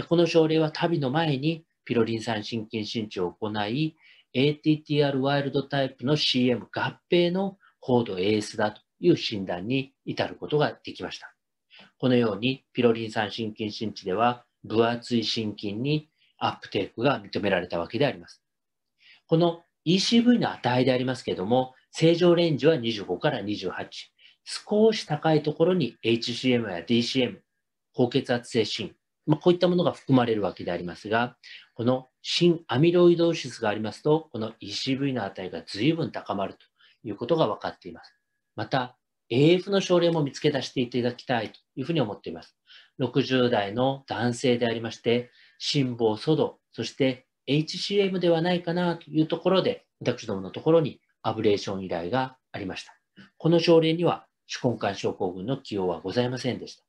この症例は旅の前にピロリン酸心筋伸長を行い、ATTR ワイルドタイプの CM 合併の高度 AS だという診断に至ることができました。このようにピロリン酸心筋伸地では分厚い心筋にアップテークが認められたわけであります。この ECV の値でありますけれども、正常レンジは25から28、少し高いところに HCM や DCM、高血圧性心、まあ、こういったものが含まれるわけでありますが、この新アミロイドシスがありますと、この ECV の値が随分高まるということが分かっています。また、AF の症例も見つけ出していただきたいというふうに思っています。60代の男性でありまして、心房粗動、そして HCM ではないかなというところで、私どものところにアブレーション依頼がありました。この症例には手根管症候群の起用はございませんでした。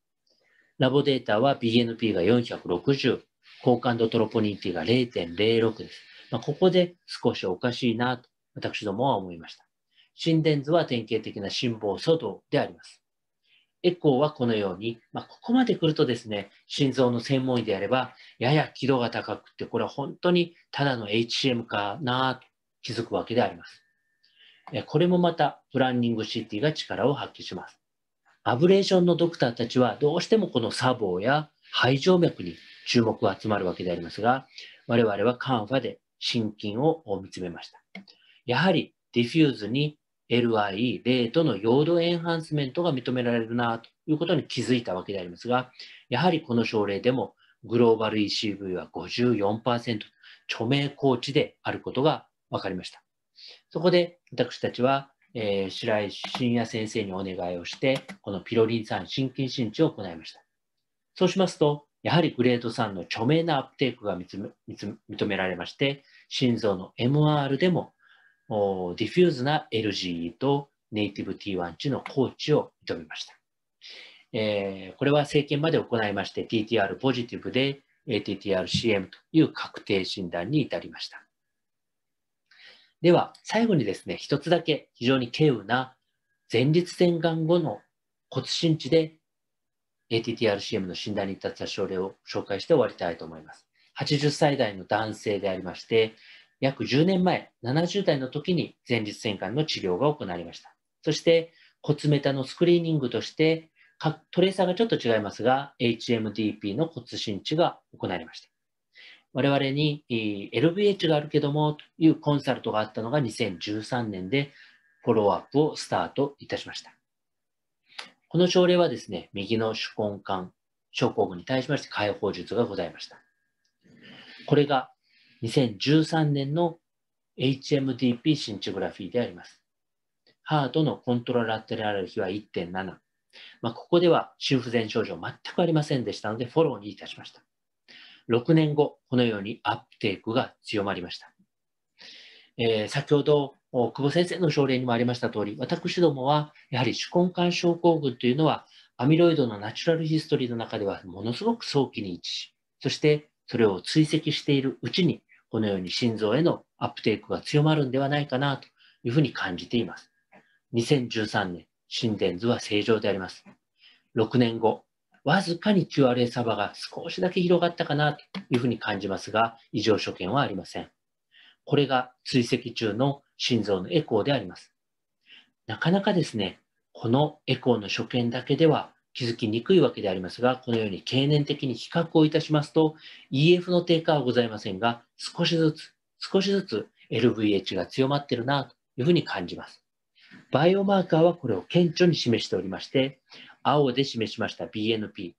ラボデータは BNP が460、好感度トロポニンティが0.06です。まあ、ここで少しおかしいなと私どもは思いました。心電図は典型的な心房騒動であります。エコーはこのように、まあ、ここまで来るとですね、心臓の専門医であれば、やや軌道が高くて、これは本当にただの HCM かなと気づくわけであります。これもまたプランニング CT が力を発揮します。アブレーションのドクターたちはどうしてもこの砂防や肺静脈に注目が集まるわけでありますが、我々はカンファで心筋を見つめました。やはりディフューズに LIE0 との用土エンハンスメントが認められるなということに気づいたわけでありますが、やはりこの症例でもグローバル ECV は54%、著名高知であることが分かりました。そこで私たちはえー、白石信也先生にお願いをして、このピロリン酸心筋心地を行いました。そうしますと、やはりグレート3の著名なアップテイクが認められまして、心臓の MR でもディフューズな LGE とネイティブ T1 値の高値を認めました。えー、これは政権まで行いまして、TTR ポジティブで ATTRCM という確定診断に至りました。では、最後にですね、一つだけ非常に軽有な前立腺がん後の骨心地で ATTRCM の診断に至った症例を紹介して終わりたいと思います。80歳代の男性でありまして、約10年前、70代の時に前立腺がんの治療が行われました。そして、骨メタのスクリーニングとして、トレーサーがちょっと違いますが、HMDP の骨心地が行われました。我々に LVH があるけどもというコンサルトがあったのが2013年でフォローアップをスタートいたしました。この症例はですね、右の手根管症候群に対しまして解放術がございました。これが2013年の HMDP シンチグラフィーであります。ハートのコントロラテラル比は1.7。まあ、ここでは修不全症状全くありませんでしたので、フォローにいたしました。6年後、このようにアップテイクが強まりました。えー、先ほど、久保先生の症例にもありました通り、私どもは、やはり手根管症候群というのは、アミロイドのナチュラルヒストリーの中ではものすごく早期に位置し、そしてそれを追跡しているうちに、このように心臓へのアップテイクが強まるんではないかなというふうに感じています。2013年、心電図は正常であります。6年後、わずかに QRA サバが少しだけ広がったかなというふうに感じますが、異常所見はありません。これが追跡中の心臓のエコーであります。なかなかですね、このエコーの所見だけでは気づきにくいわけでありますが、このように経年的に比較をいたしますと、EF の低下はございませんが、少しずつ、少しずつ LVH が強まってるなというふうに感じます。バイオマーカーはこれを顕著に示しておりまして、青で示しました BNP、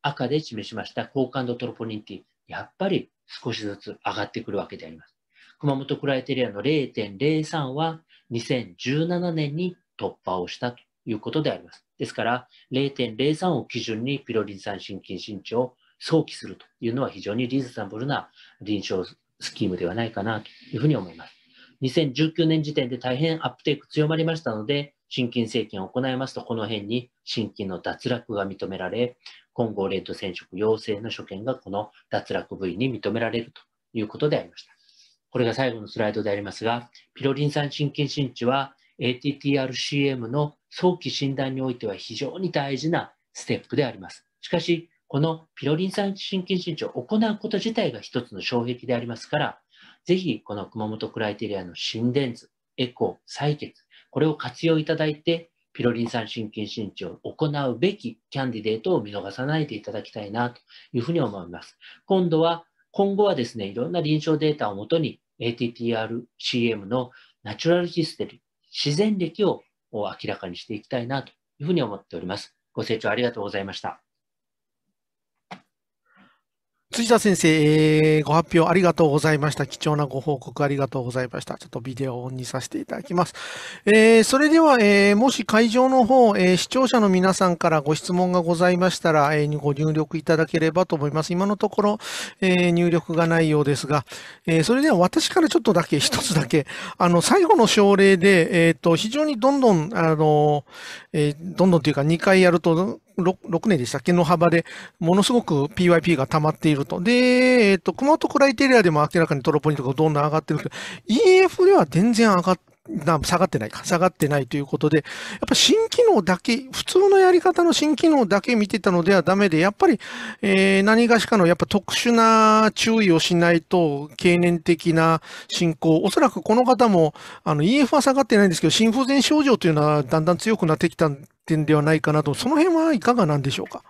赤で示しました高感度トロポニン T、やっぱり少しずつ上がってくるわけであります。熊本クライテリアの0.03は2017年に突破をしたということであります。ですから0.03を基準にピロリン酸心筋身長を早期するというのは非常にリーズナブルな臨床スキームではないかなというふうに思います。2019年時点で大変アップテイク強まりましたので、心筋政権を行いますと、この辺に心筋の脱落が認められ、混合レート染色陽性の所見がこの脱落部位に認められるということでありました。これが最後のスライドでありますが、ピロリン酸心筋真知は ATTRCM の早期診断においては非常に大事なステップであります。しかし、このピロリン酸心筋真知を行うこと自体が一つの障壁でありますから、ぜひこの熊本クライテリアの心電図、エコー、採血、これを活用いただいて、ピロリン酸神経新治を行うべきキャンディデートを見逃さないでいただきたいなというふうに思います。今度は、今後はですね、いろんな臨床データをもとに ATTR-CM のナチュラルヒステリー、自然歴を明らかにしていきたいなというふうに思っております。ご清聴ありがとうございました。
辻田先生、えー、ご発表ありがとうございました。貴重なご報告ありがとうございました。ちょっとビデオオンにさせていただきます。えー、それでは、えー、もし会場の方、え視聴者の皆さんからご質問がございましたら、えご入力いただければと思います。今のところ、え入力がないようですが、えそれでは私からちょっとだけ、一つだけ、あの、最後の症例で、えっ、と、非常にどんどん、あの、えどんどんというか2回やると、6, 6年でしたっけの幅で、ものすごく PYP が溜まっていると。で、えっ、ー、と、熊本クライテリアでも明らかにトロポニンとかどんどん上がってるけど、EF では全然上がっな下がってないか、下がってないということで、やっぱ新機能だけ、普通のやり方の新機能だけ見てたのではダメで、やっぱり、えー、何がしかのやっぱ特殊な注意をしないと、経年的な進行、おそらくこの方も、あの EF は下がってないんですけど、心不全症状というのはだんだん強くなってきた点ではないかなと、その辺はいかがなんでしょうか。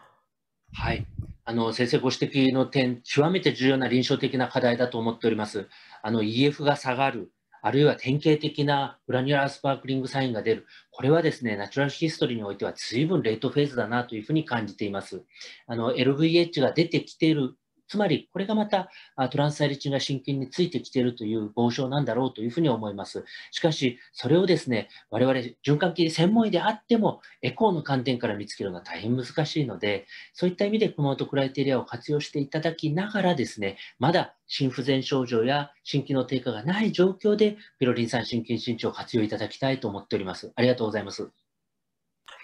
はいあの先生ご指摘の点、極めて重要な臨床的な課題だと思っております。あの EF が下がる、あるいは典型的なグラニュラースパークリングサインが出る、これはですね、ナチュラルヒストリーにおいては随分レートフェーズだなというふうに感じています。あの、LVH が出てきているつまり、これがまたトランスアリチンが真菌についてきているという傍証なんだろうというふうに思います。しかし、それをですね、我々循環器専門医であっても、エコーの観点から見つけるのは大変難しいので、そういった意味でこのオトクライテリアを活用していただきながらですね、まだ心不全症状や心機能低下がない状況で、ピロリン酸心筋新長を活用いただきたいと思っております。ありがとうございます。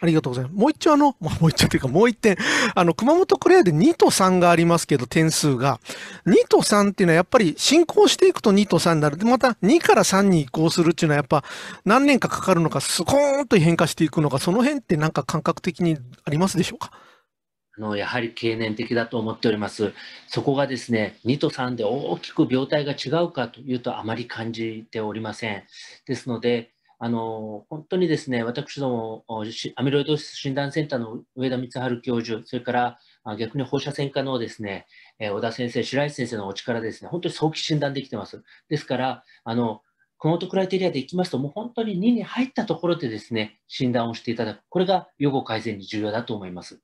ありがとうございます。もう一丁あの、もう一丁というかもう一点、あの、熊本クレアで2と3がありますけど、点数が。2と3っていうのはやっぱり進行していくと2と3になる。で、また2から3に移行するっていうのはやっぱ何年かかかるのか、スコーンと変化していくのか、その辺ってなんか感覚的にありますでしょうか
のやはり経年的だと思っておりますそこがですね2と3で大きく病態が違うかというとあまり感じておりませんですのであの、本当にですね、私ども、アミロイド診断センターの上田光春教授、それから逆に放射線科のですね、小田先生、白石先生のお力ですね、本当に早期診断できてます。ですから、あの、熊本クライテリアでいきますと、もう本当に2に入ったところでですね、診断をしていただく。これが予後改善に重要だと思います。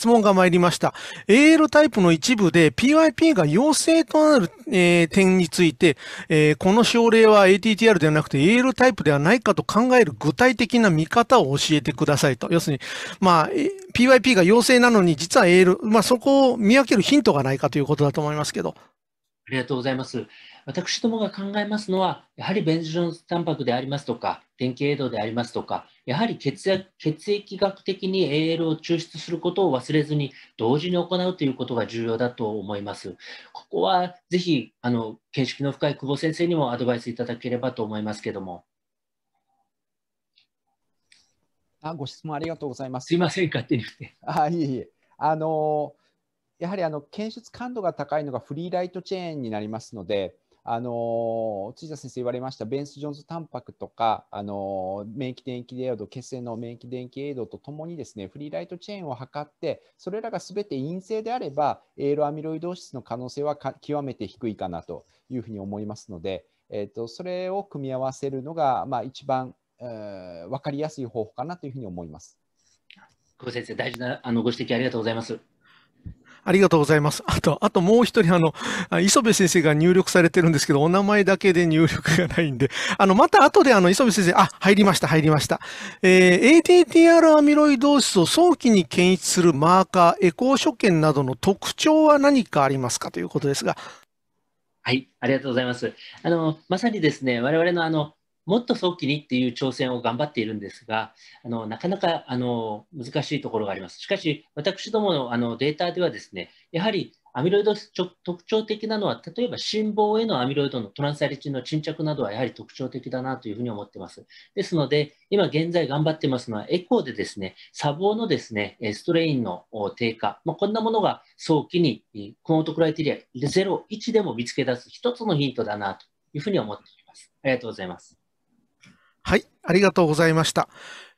質問が参りました。AL タイプの一部で PYP が陽性となる、えー、点について、えー、この症例は ATTR ではなくて AL タイプではないかと考える具体的な見方を教えてくださいと。要するに、まあ、PYP が陽性なのに実は AL、まあそこを見分けるヒントがないかということだと思いますけど。あ
りがとうございます。私どもが考えますのは、やはりベンジョンタンパクでありますとか、電気栄ドでありますとか、やはり血液学的に AL を抽出することを忘れずに、同時に行うということが重要だと思います。ここはぜひ、あの、見識の深い久保先生にもアドバイスいただければと思いますけども。
あご質問ありがとうございます。すいません、勝手に。あいえいえ。あのやはりあの検出感度が高いのがフリーライトチェーンになりますので、あの辻田先生言われましたベンス・ジョンズタンパクとか、あの免疫電気デード血栓の免疫電気エイドとともにですねフリーライトチェーンを測ってそれらがすべて陰性であればエーロアミロイド質の可能性は極めて低いかなというふうに思いますので、えーと、とそれを組み合わせるのが、まあ、一番、えー、分かりやすい方法かなというふうに思います。久保先生大事なあのご指摘ありがとうございます。
ありがとうございます。あと、あともう一人、あの、磯部先生が入力されてるんですけど、お名前だけで入力がないんで、あの、また後で、あの、磯部先生、あ、入りました、入りました。えー、ATTR アミロイドーシスを早期に検出するマーカー、エコー所見などの特徴は何かありますかということですが。
はい、ありがとうございます。あの、まさにですね、我々のあの、もっと早期にっていう挑戦を頑張っているんですが、あのなかなかあの難しいところがあります。しかし、私どものあのデータではですね、やはりアミロイド特徴的なのは、例えば心房へのアミロイドのトランスアリチンの沈着などはやはり特徴的だなというふうに思ってます。ですので、今現在頑張ってますのは、エコーでですね、砂防のですね、ストレインの低下、まあ、こんなものが早期に、コノートクライテリア0、1でも見つけ出す一つのヒントだなというふうに思っています。ありがとうございます。
はい、ありがとうございました。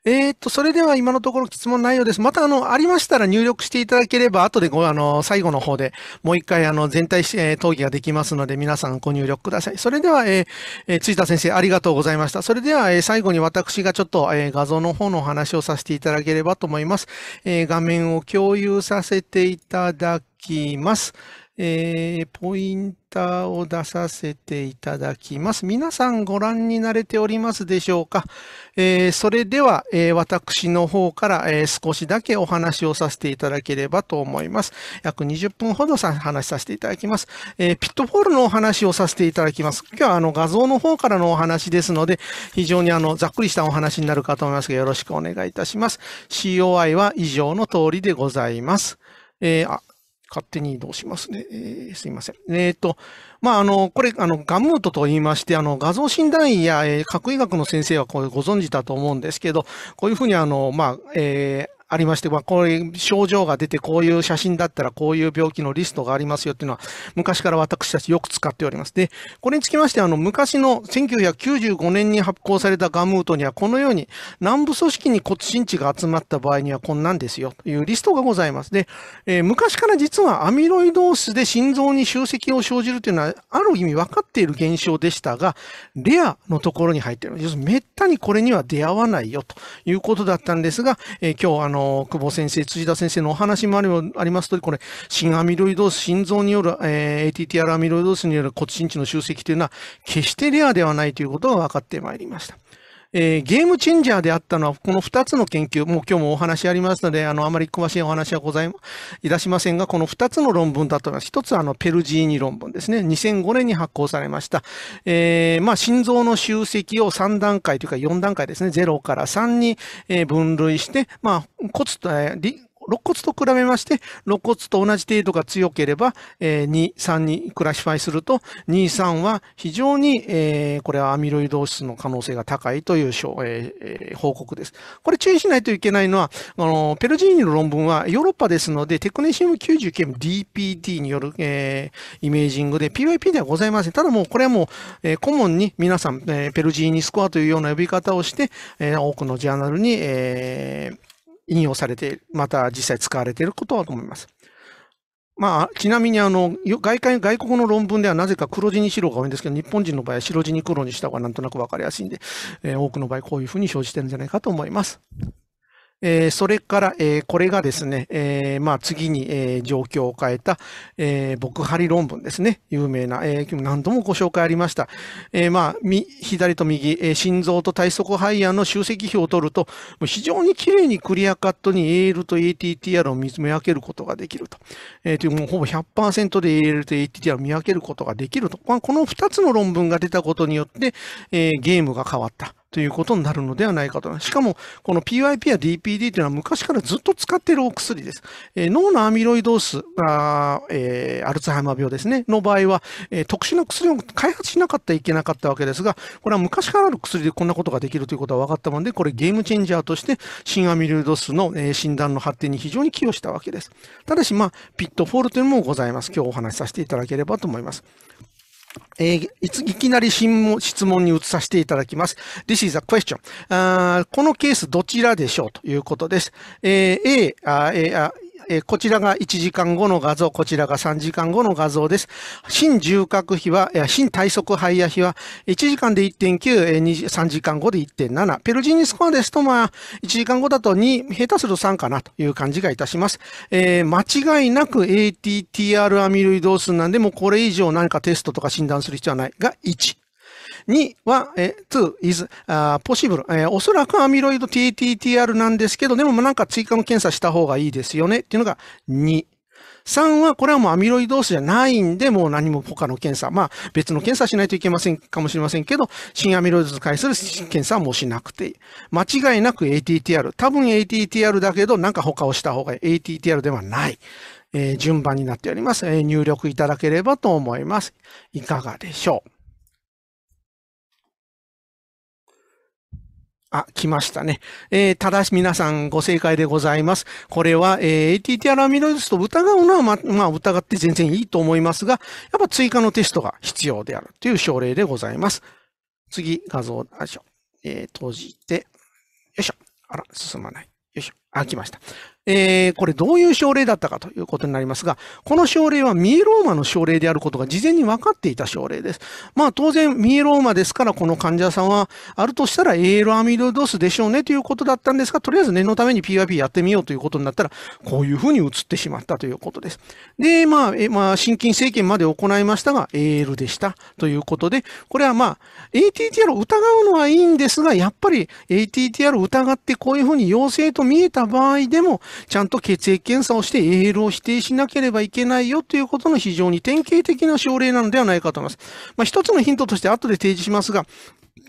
えー、っと、それでは今のところ質問内容です。また、あの、ありましたら入力していただければ、後でご、あの、最後の方でもう一回、あの、全体、えー、討議ができますので、皆さんご入力ください。それでは、えー、えー、辻田先生、ありがとうございました。それでは、えー、最後に私がちょっと、えー、画像の方のお話をさせていただければと思います。えー、画面を共有させていただきます。えー、ポインターを出させていただきます。皆さんご覧になれておりますでしょうか、えー、それでは、えー、私の方から、え少しだけお話をさせていただければと思います。約20分ほどさ話させていただきます、えピットフォールのお話をさせていただきます。今日はあの画像の方からのお話ですので、非常にあのざっくりしたお話になるかと思いますが、よろしくお願いいたします。COI は以上の通りでございます。えー、勝手に移動しますね。えー、すいません。えっ、ー、と、まあ、あの、これ、あの、ガムートと言いまして、あの、画像診断医や、えー、核医学の先生はこうご存知だと思うんですけど、こういうふうに、あの、まあ、えー、ありまして、まあ、こう症状が出て、こういう写真だったら、こういう病気のリストがありますよっていうのは、昔から私たちよく使っております。で、これにつきまして、あの、昔の1995年に発行されたガムートには、このように、南部組織に骨神地が集まった場合には、こんなんですよ、というリストがございます。で、えー、昔から実はアミロイドースで心臓に集積を生じるというのは、ある意味分かっている現象でしたが、レアのところに入っている。要するに、めったにこれには出会わないよ、ということだったんですが、えー、今日、あの、の、久保先生、辻田先生のお話もありありますと、これ、新アミロイドース、心臓による、えー、ATTR アミロイドースによる骨心地の集積というのは、決してレアではないということが分かってまいりました。えー、ゲームチェンジャーであったのは、この二つの研究、もう今日もお話ありますので、あの、あまり詳しいお話はござい、いたしませんが、この二つの論文だと思います。一つは、あの、ペルジーニ論文ですね。2005年に発行されました。えー、まあ、心臓の集積を3段階というか4段階ですね。0から3に、分類して、まあ、骨と、えー肋骨と比べまして、肋骨と同じ程度が強ければ、えー、2、3にクラシファイすると、2、3は非常に、えー、これはアミロイド質の可能性が高いという、えー、報告です。これ注意しないといけないのは、あの、ペルジーニの論文はヨーロッパですので、テクネシウム 99mDPD による、えー、イメージングで、PYP ではございません。ただもうこれはもう、えー、顧問に皆さん、えー、ペルジーニスコアというような呼び方をして、えー、多くのジャーナルに、えー、引用されて、また実際使われていることだと思います。まあ、ちなみにあの外界、外国の論文ではなぜか黒字に白が多いんですけど、日本人の場合は白地に黒にした方がなんとなく分かりやすいんで、えー、多くの場合こういうふうに生じてるんじゃないかと思います。えー、それから、えー、これがですね、えー、まあ、次に、え状況を変えた、えー、僕張り論文ですね。有名な、え何度もご紹介ありました。えまあ、左と右、え心臓と体側肺炎の集積比を取ると、非常に綺麗にクリアカットに AL と ATTR を見つめ分けることができると。えという、もうほぼ100%で AL と ATTR を見分けることができると。まあ、この2つの論文が出たことによって、えゲームが変わった。ということになるのではないかと。しかも、この PYP や DPD というのは昔からずっと使っているお薬です。えー、脳のアミロイドースあー、えー、アルツハイマー病ですね、の場合は、えー、特殊な薬を開発しなかったらいけなかったわけですが、これは昔からある薬でこんなことができるということは分かったもので、これゲームチェンジャーとして、新アミロイドースの、え診断の発展に非常に寄与したわけです。ただし、まあ、ピットフォールというのもございます。今日お話しさせていただければと思います。えー、いついきなり質問に移させていただきます。This is a question. あこのケースどちらでしょうということです。えー、A, A, えー、こちらが1時間後の画像、こちらが3時間後の画像です。新重角比は、新体側肺野比は、1時間で1.9、えー、3時間後で1.7。ペルジーニスコアですと、まあ、1時間後だと2、下手すると3かなという感じがいたします。えー、間違いなく ATTR アミロイドー数なんで、もうこれ以上何かテストとか診断する必要はないが1。2は、えー、2 is、uh, possible、えー、おそらくアミロイド TTTR なんですけど、でもなんか追加の検査した方がいいですよねっていうのが2。3は、これはもうアミロイドースじゃないんで、もう何も他の検査、まあ別の検査しないといけませんかもしれませんけど、新アミロイドに対する検査はもうしなくていい。間違いなく ATTR。多分 ATTR だけど、なんか他をした方がいい。ATTR ではない。えー、順番になっております、えー、入力いただければと思います。いかがでしょうあ、来ましたね。えー、ただし皆さんご正解でございます。これは、えー、ATT アラミロイドスと疑うのはま、まあ、疑って全然いいと思いますが、やっぱ追加のテストが必要であるという症例でございます。次、画像、よいしょ。えー、閉じて、よいしょ。あら、進まない。よいしょ。あ、来ました。えー、これどういう症例だったかということになりますが、この症例はミエローマの症例であることが事前に分かっていた症例です。まあ当然ミエローマですからこの患者さんはあるとしたら AL アミドドスでしょうねということだったんですが、とりあえず念のために PYP やってみようということになったら、こういうふうに移ってしまったということです。で、まあ、えまあ、心筋生検まで行いましたが、AL でしたということで、これはまあ、ATTR を疑うのはいいんですが、やっぱり ATTR を疑ってこういうふうに陽性と見えた場合でも、ちゃんと血液検査をして AL を否定しなければいけないよということの非常に典型的な症例なのではないかと思います。まあ、一つのヒントとして後で提示しますが、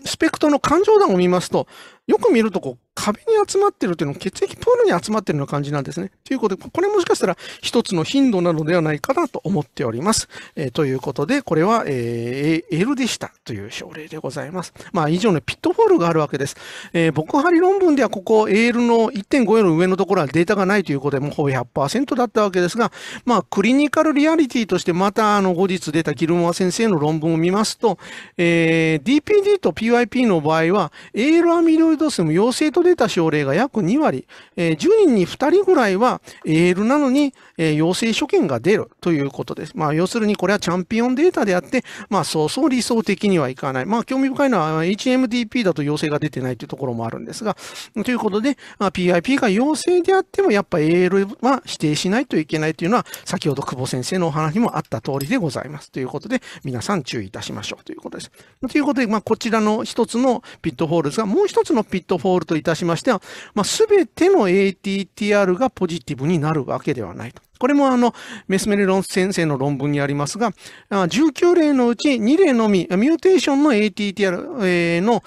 スペクトの感情団を見ますと、よく見るとこう壁に集まってるというの血液プールに集まってるような感じなんですね。ということで、これもしかしたら一つの頻度なのではないかなと思っております。えー、ということで、これは、えー、L でしたという症例でございます。まあ、以上のピットフォールがあるわけです。えー、僕張り論文ではここ AL の1.5より上のところはデータがないということで、もうほぼ100%だったわけですが、まあ、クリニカルリアリティとしてまたあの後日出たギルモア先生の論文を見ますと、えー、DPD と PYP の場合は、AL アミロルド数も陽性と出た症例が約2割、えー、10人に2人ぐらいは AL なのに、えー、陽性所見が出るということです。まあ、要するにこれはチャンピオンデータであって、まあ、そうそう理想的にはいかない。まあ、興味深いのは HMDP だと陽性が出てないというところもあるんですが、ということで、まあ、PIP が陽性であっても、やっぱ AL は指定しないといけないというのは、先ほど久保先生のお話にもあった通りでございます。ということで、皆さん注意いたしましょうということです。ということで、まあ、こちらの一つのピットホールですが、もう一つのピットフォールといたしましては、まあ、全ての ATTR がポジティブになるわけではないと。これもあの、メスメルロン先生の論文にありますが、19例のうち2例のみ、ミューテーションの ATTR の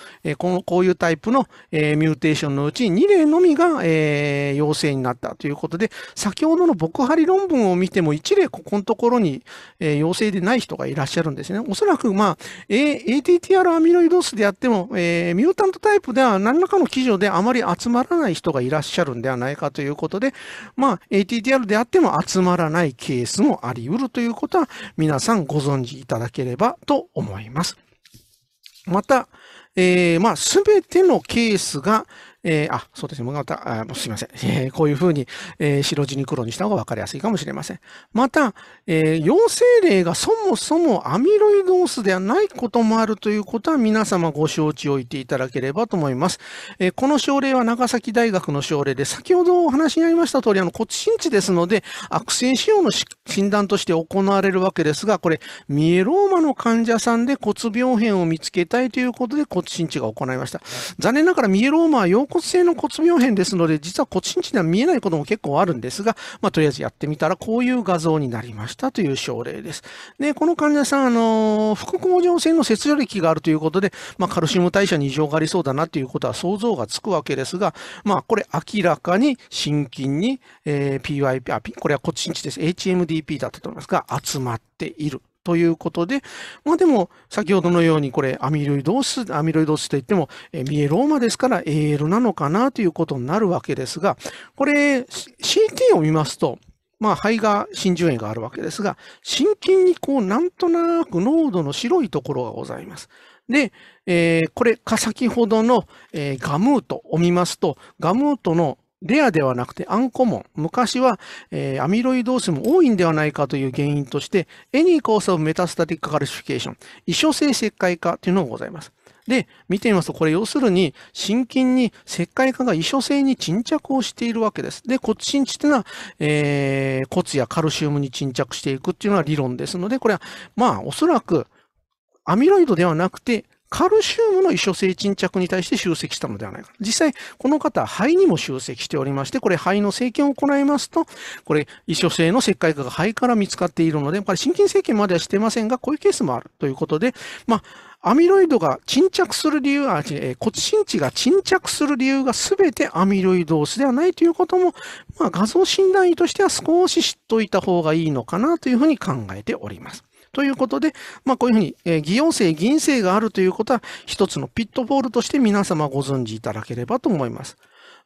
こういうタイプのミューテーションのうち2例のみが陽性になったということで、先ほどの僕張り論文を見ても1例ここのところに陽性でない人がいらっしゃるんですね。おそらくまあ、ATTR アミロイドスであっても、ミュータントタイプでは何らかの基準であまり集まらない人がいらっしゃるんではないかということで、まあ、ATTR であってもつまらないケースもあり得るということは皆さんご存知いただければと思います。また、えー、まあ、すべてのケースがえー、あ、そうですね。また、あすいません。えー、こういうふうに、えー、白地に黒にした方が分かりやすいかもしれません。また、え陽性例がそもそもアミロイドースではないこともあるということは皆様ご承知おいていただければと思います。えこの症例は長崎大学の症例で、先ほどお話にありました通り、あの、骨心地ですので、悪性腫瘍の診断として行われるわけですが、これ、ミエローマの患者さんで骨病変を見つけたいということで骨心地が行いました。残念ながらミエローマは骨性の骨病変ですので、実は骨神値には見えないことも結構あるんですが、まあ、とりあえずやってみたら、こういう画像になりましたという症例です。で、この患者さん、あの、副甲状腺の切除歴があるということで、まあ、カルシウム代謝に異常がありそうだなということは想像がつくわけですが、まあ、これ明らかに心筋に、えー、PYP、これは骨神値です。HMDP だったと思いますが、集まっている。ということで、まあでも、先ほどのようにこれ、アミロイドス、アミロイドスといっても、えミエローマですから AL なのかなということになるわけですが、これ、CT を見ますと、まあ、肺が真珠炎があるわけですが、心筋にこう、なんとなく濃度の白いところがございます。で、えー、これか先ほどの、えー、ガムートを見ますと、ガムートのレアではなくてアンコモン。昔は、えー、アミロイドースも多いんではないかという原因として、エニーコースオブメタスタティックカルシフィケーション、異所性石灰化というのがございます。で、見てみますと、これ要するに、心筋に石灰化が異所性に沈着をしているわけです。で、骨浸地というのは、えー、骨やカルシウムに沈着していくっていうのは理論ですので、これは、まあ、おそらく、アミロイドではなくて、カルシウムの異所性沈着に対して集積したのではないか。実際、この方、肺にも集積しておりまして、これ肺の生検を行いますと、これ異所性の石灰化が肺から見つかっているので、これ心筋生検まではしてませんが、こういうケースもあるということで、まあ、アミロイドが沈着する理由は、えー、骨心地が沈着する理由が全てアミロイドースではないということも、まあ、画像診断医としては少し知っておいた方がいいのかなというふうに考えております。ということで、まあ、こういうふうに、えー、偽陽性、銀性があるということは、一つのピットボールとして皆様ご存知いただければと思います。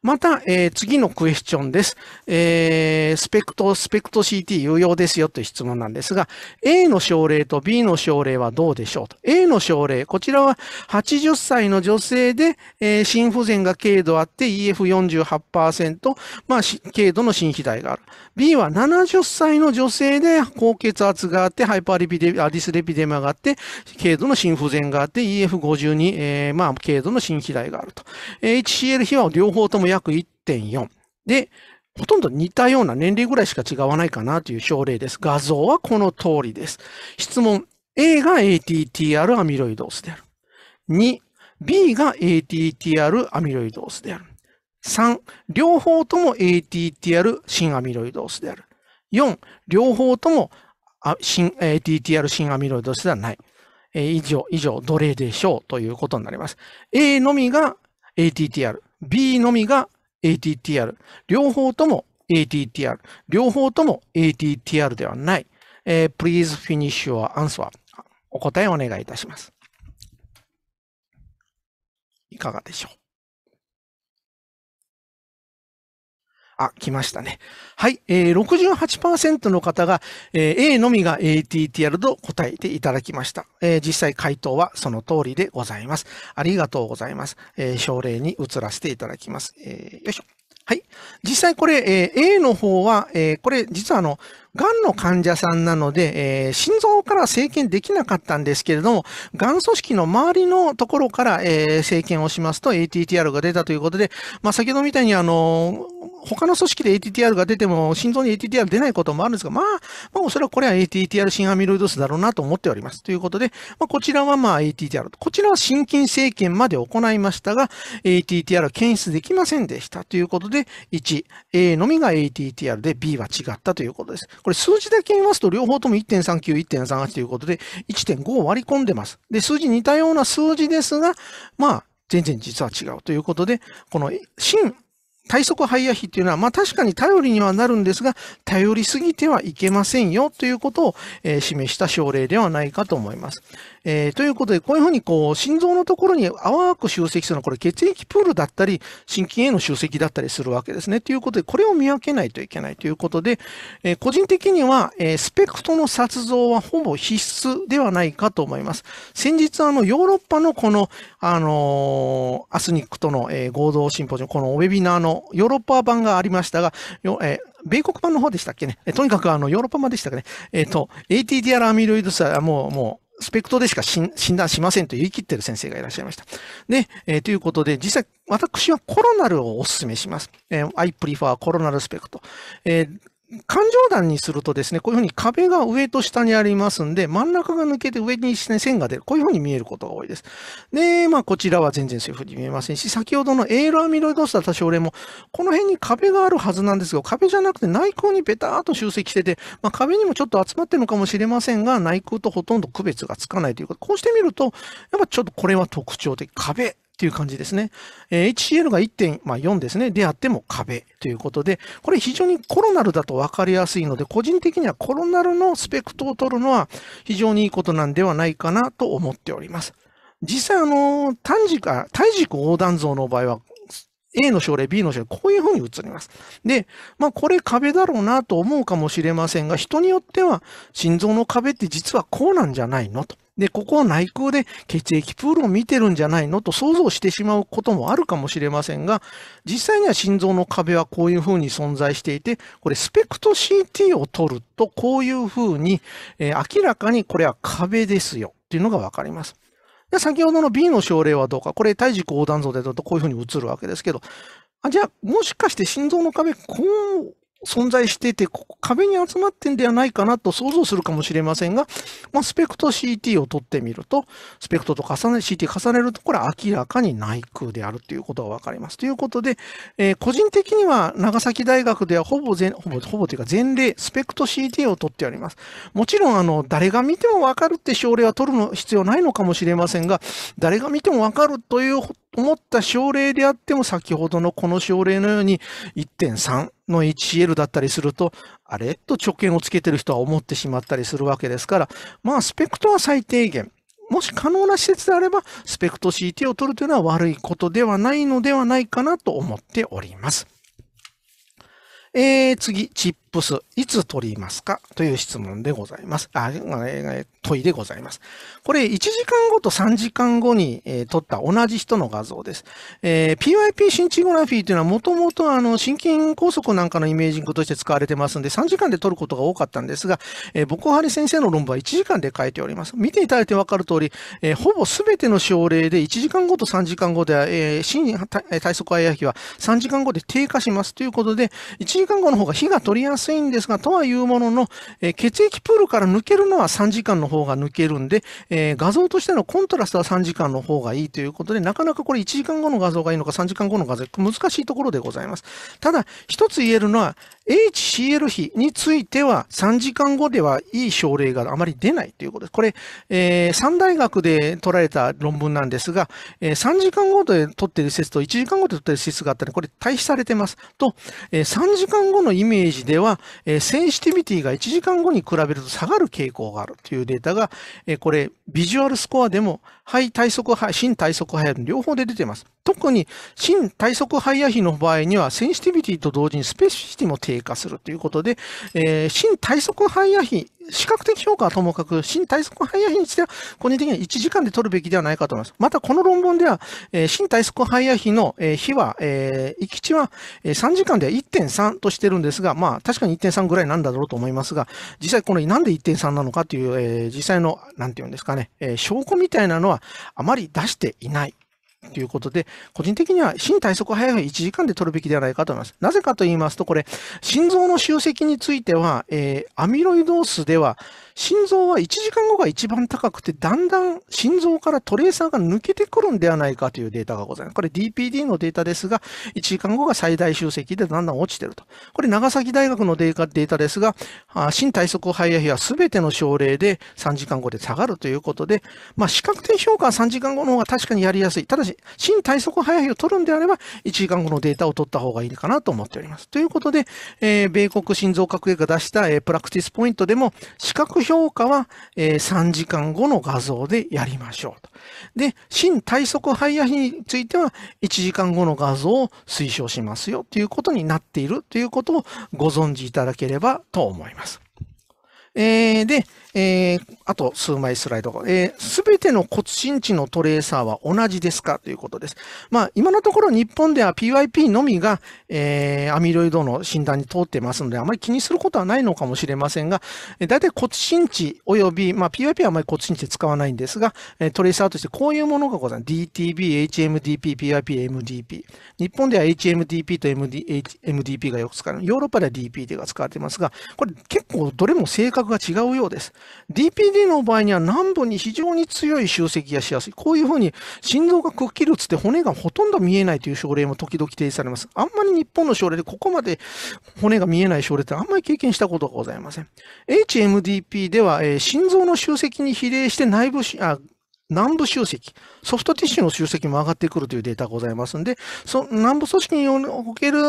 また、えー、次のクエスチョンです。えー、スペクト、スペクト CT 有用ですよという質問なんですが、A の症例と B の症例はどうでしょうと。A の症例、こちらは80歳の女性で、えー、心不全が軽度あって EF48%、まあ、軽度の心肥大がある。B は70歳の女性で高血圧があって、ハイパーリピデディスレピデマがあって、軽度の心不全があって、EF52、えー、まあ、軽度の心肥大があると。HCL 比は両方とも約1.4。で、ほとんど似たような年齢ぐらいしか違わないかなという症例です。画像はこの通りです。質問 A が ATTR アミロイドースである。2、B が ATTR アミロイドースである。3、両方とも ATTR 新アミロイドースである。4、両方とも新 ATTR 新アミロイドースではない。え以上、以上、どれでしょうということになります。A のみが ATTR。B のみが ATTR。両方とも ATTR。両方とも ATTR ではない。えー、please finish your answer. お答えをお願いいたします。いかがでしょうあ、来ましたね。はい。えー、68%の方が、えー、A のみが ATTR と答えていただきました。えー、実際回答はその通りでございます。ありがとうございます。えー、症例に移らせていただきます。えー、よいしょ。はい。実際これ、えー、A の方は、えー、これ実はあの、がんの患者さんなので、えー、心臓から生検できなかったんですけれども、がん組織の周りのところから、えー、生検をしますと ATTR が出たということで、まあ、先ほどみたいにあの他の組織で ATTR が出ても、心臓に ATTR 出ないこともあるんですが、まあ、まあ、おそらくこれは ATTR シンアミロイドスだろうなと思っております。ということで、まあ、こちらはまあ ATTR、こちらは心筋生検まで行いましたが、ATTR 検出できませんでしたということで、1、A のみが ATTR で B は違ったということです。これ数字だけ見ますと、両方とも1.39、1.38ということで、1.5を割り込んでます。で、数字似たような数字ですが、まあ、全然実は違うということで、この新体側肺野比っていうのは、まあ確かに頼りにはなるんですが、頼りすぎてはいけませんよということを、えー、示した症例ではないかと思います。えー、ということで、こういうふうにこう、心臓のところに淡く集積するのは、これ血液プールだったり、心筋への集積だったりするわけですね。ということで、これを見分けないといけないということで、えー、個人的には、えスペクトの殺像はほぼ必須ではないかと思います。先日、あの、ヨーロッパのこの、あのアスニックとの、え合同シンポジオム、このウェビナーのヨーロッパ版がありましたが、え米国版の方でしたっけね。えとにかくあの、ヨーロッパ版でしたかね。えっ、ー、と、ATTR アミロイド酸はもう、もう、スペクトでしか診断しませんと言い切ってる先生がいらっしゃいました。で、えー、ということで、実際、私はコロナルをお勧めします。えー、I prefer コロナルスペクト。えー、感情団にするとですね、こういうふうに壁が上と下にありますんで、真ん中が抜けて上に、線が出る。こういうふうに見えることが多いです。で、まあ、こちらは全然そういうふうに見えませんし、先ほどのエールアミロイドスタ多少例も、この辺に壁があるはずなんですが、壁じゃなくて内腔にベターっと集積してて、まあ、壁にもちょっと集まってるのかもしれませんが、内腔とほとんど区別がつかないということ。こうしてみると、やっぱちょっとこれは特徴的。壁っていう感じですね。え HCL が1.4ですね。であっても壁ということで、これ非常にコロナルだと分かりやすいので、個人的にはコロナルのスペクトを取るのは非常にいいことなんではないかなと思っております。実際、あの、単軸、体軸横断像の場合は、A の症例、B の症例、こういうふうに移ります。で、まあ、これ壁だろうなと思うかもしれませんが、人によっては、心臓の壁って実はこうなんじゃないのと。で、ここは内腔で血液プールを見てるんじゃないのと想像してしまうこともあるかもしれませんが、実際には心臓の壁はこういうふうに存在していて、これスペクト CT を取るとこういうふうに、えー、明らかにこれは壁ですよっていうのがわかります。で先ほどの B の症例はどうか、これ体軸横断像でるとこういうふうに映るわけですけど、あじゃあ、もしかして心臓の壁、こう存在してて、ここ壁に集まってんではないかなと想像するかもしれませんが、まあ、スペクト CT を取ってみると、スペクトと重ね、CT 重ねると、これは明らかに内空であるということがわかります。ということで、えー、個人的には長崎大学ではほぼ全、ほぼ、ほぼというか前例、スペクト CT を取っております。もちろん、あの、誰が見てもわかるって症例は取るの必要ないのかもしれませんが、誰が見てもわかるという思った症例であっても、先ほどのこの症例のように1.3、の1 c l だったりすると、あれと直径をつけてる人は思ってしまったりするわけですから、まあ、スペクトは最低限。もし可能な施設であれば、スペクト CT を取るというのは悪いことではないのではないかなと思っております。えー、次、チップス、いつ取りますかという質問でございます。あ、問いでございます。これ、1時間後と3時間後に、えー、撮った同じ人の画像です。えー、PYP シンチグラフィーというのは、もともとあの、心筋梗塞なんかのイメージングとして使われてますんで、3時間で撮ることが多かったんですが、えー、僕はり先生の論文は1時間で書いております。見ていただいてわかる通り、えー、ほぼ全ての症例で1時間後と3時間後では、えー、心体側アイア比は3時間後で低下しますということで、1時間後の方が火が取りやすいすいんですが、とはいうものの、え血液プールから抜けるのは3時間の方が抜けるんで、え画像としてのコントラストは3時間の方がいいということで、なかなかこれ1時間後の画像がいいのか3時間後の画像、難しいところでございます。ただ、一つ言えるのは、HCL 比については3時間後ではいい症例があまり出ないということです。これ、えー、3大学で取られた論文なんですが、えー、3時間後で取っている説と1時間後で取っている施設があったので、これ対比されてます。と、えー、3時間後のイメージでは、えー、センシティビティが1時間後に比べると下がる傾向があるというデータが、えー、これ、ビジュアルスコアでも肺体側肺、心体側肺両方で出てます。特に、心体側肺や比の場合には、センシティビティと同時にスペシフィティも低下するということで、えー、心体側肺や比視覚的評価はともかく、新体側範囲比については、個人的には1時間で取るべきではないかと思います。また、この論文では、えー、新体側範囲比の、えー、は、えー、行き地は、えー、3時間で1.3としてるんですが、まあ、確かに1.3ぐらいなんだろうと思いますが、実際このなんで1.3なのかという、えー、実際の、なんて言うんですかね、えー、証拠みたいなのはあまり出していない。ということで、個人的にはに体策早い1時間で取るべきではないかと思います。なぜかと言いますと、これ、心臓の集積については、えー、アミロイドースでは、心臓は1時間後が一番高くて、だんだん心臓からトレーサーが抜けてくるんではないかというデータがございます。これ DPD のデータですが、1時間後が最大集積でだんだん落ちてると。これ長崎大学のデータですが、新体速肺や日は全ての症例で3時間後で下がるということで、まあ、視覚点評価は3時間後の方が確かにやりやすい。ただし、新体速肺や日を取るんであれば、1時間後のデータを取った方がいいかなと思っております。ということで、えー、米国心臓学会が出した、えー、プラクティスポイントでも、視覚評価は、えー、3時間後の画像でやりましょうと。で、新体側肺野については1時間後の画像を推奨しますよということになっているということをご存知いただければと思います。えー、で、えー、あと数枚スライド。す、えー、べ、ての骨身地のトレーサーは同じですかということです。まあ、今のところ日本では PYP のみが、えー、アミロイドの診断に通ってますので、あまり気にすることはないのかもしれませんが、えー、大体骨身地及び、まあ、PYP はあまり骨地で使わないんですが、えー、トレーサーとしてこういうものがございます。DTB、HMDP、PYP、MDP。日本では HMDP と MD MDP がよく使われる。ヨーロッパでは DP が使われていますが、これ結構どれも性格が違うようです。DPD の場合には南部に非常に強い集積がしやすい。こういうふうに心臓がくっきりっつって骨がほとんど見えないという症例も時々提示されます。あんまり日本の症例でここまで骨が見えない症例ってあんまり経験したことがございません。HMDP では、えー、心臓の集積に比例して内部あ、南部集積、ソフトティッシュの集積も上がってくるというデータがございますので、そ南部組織における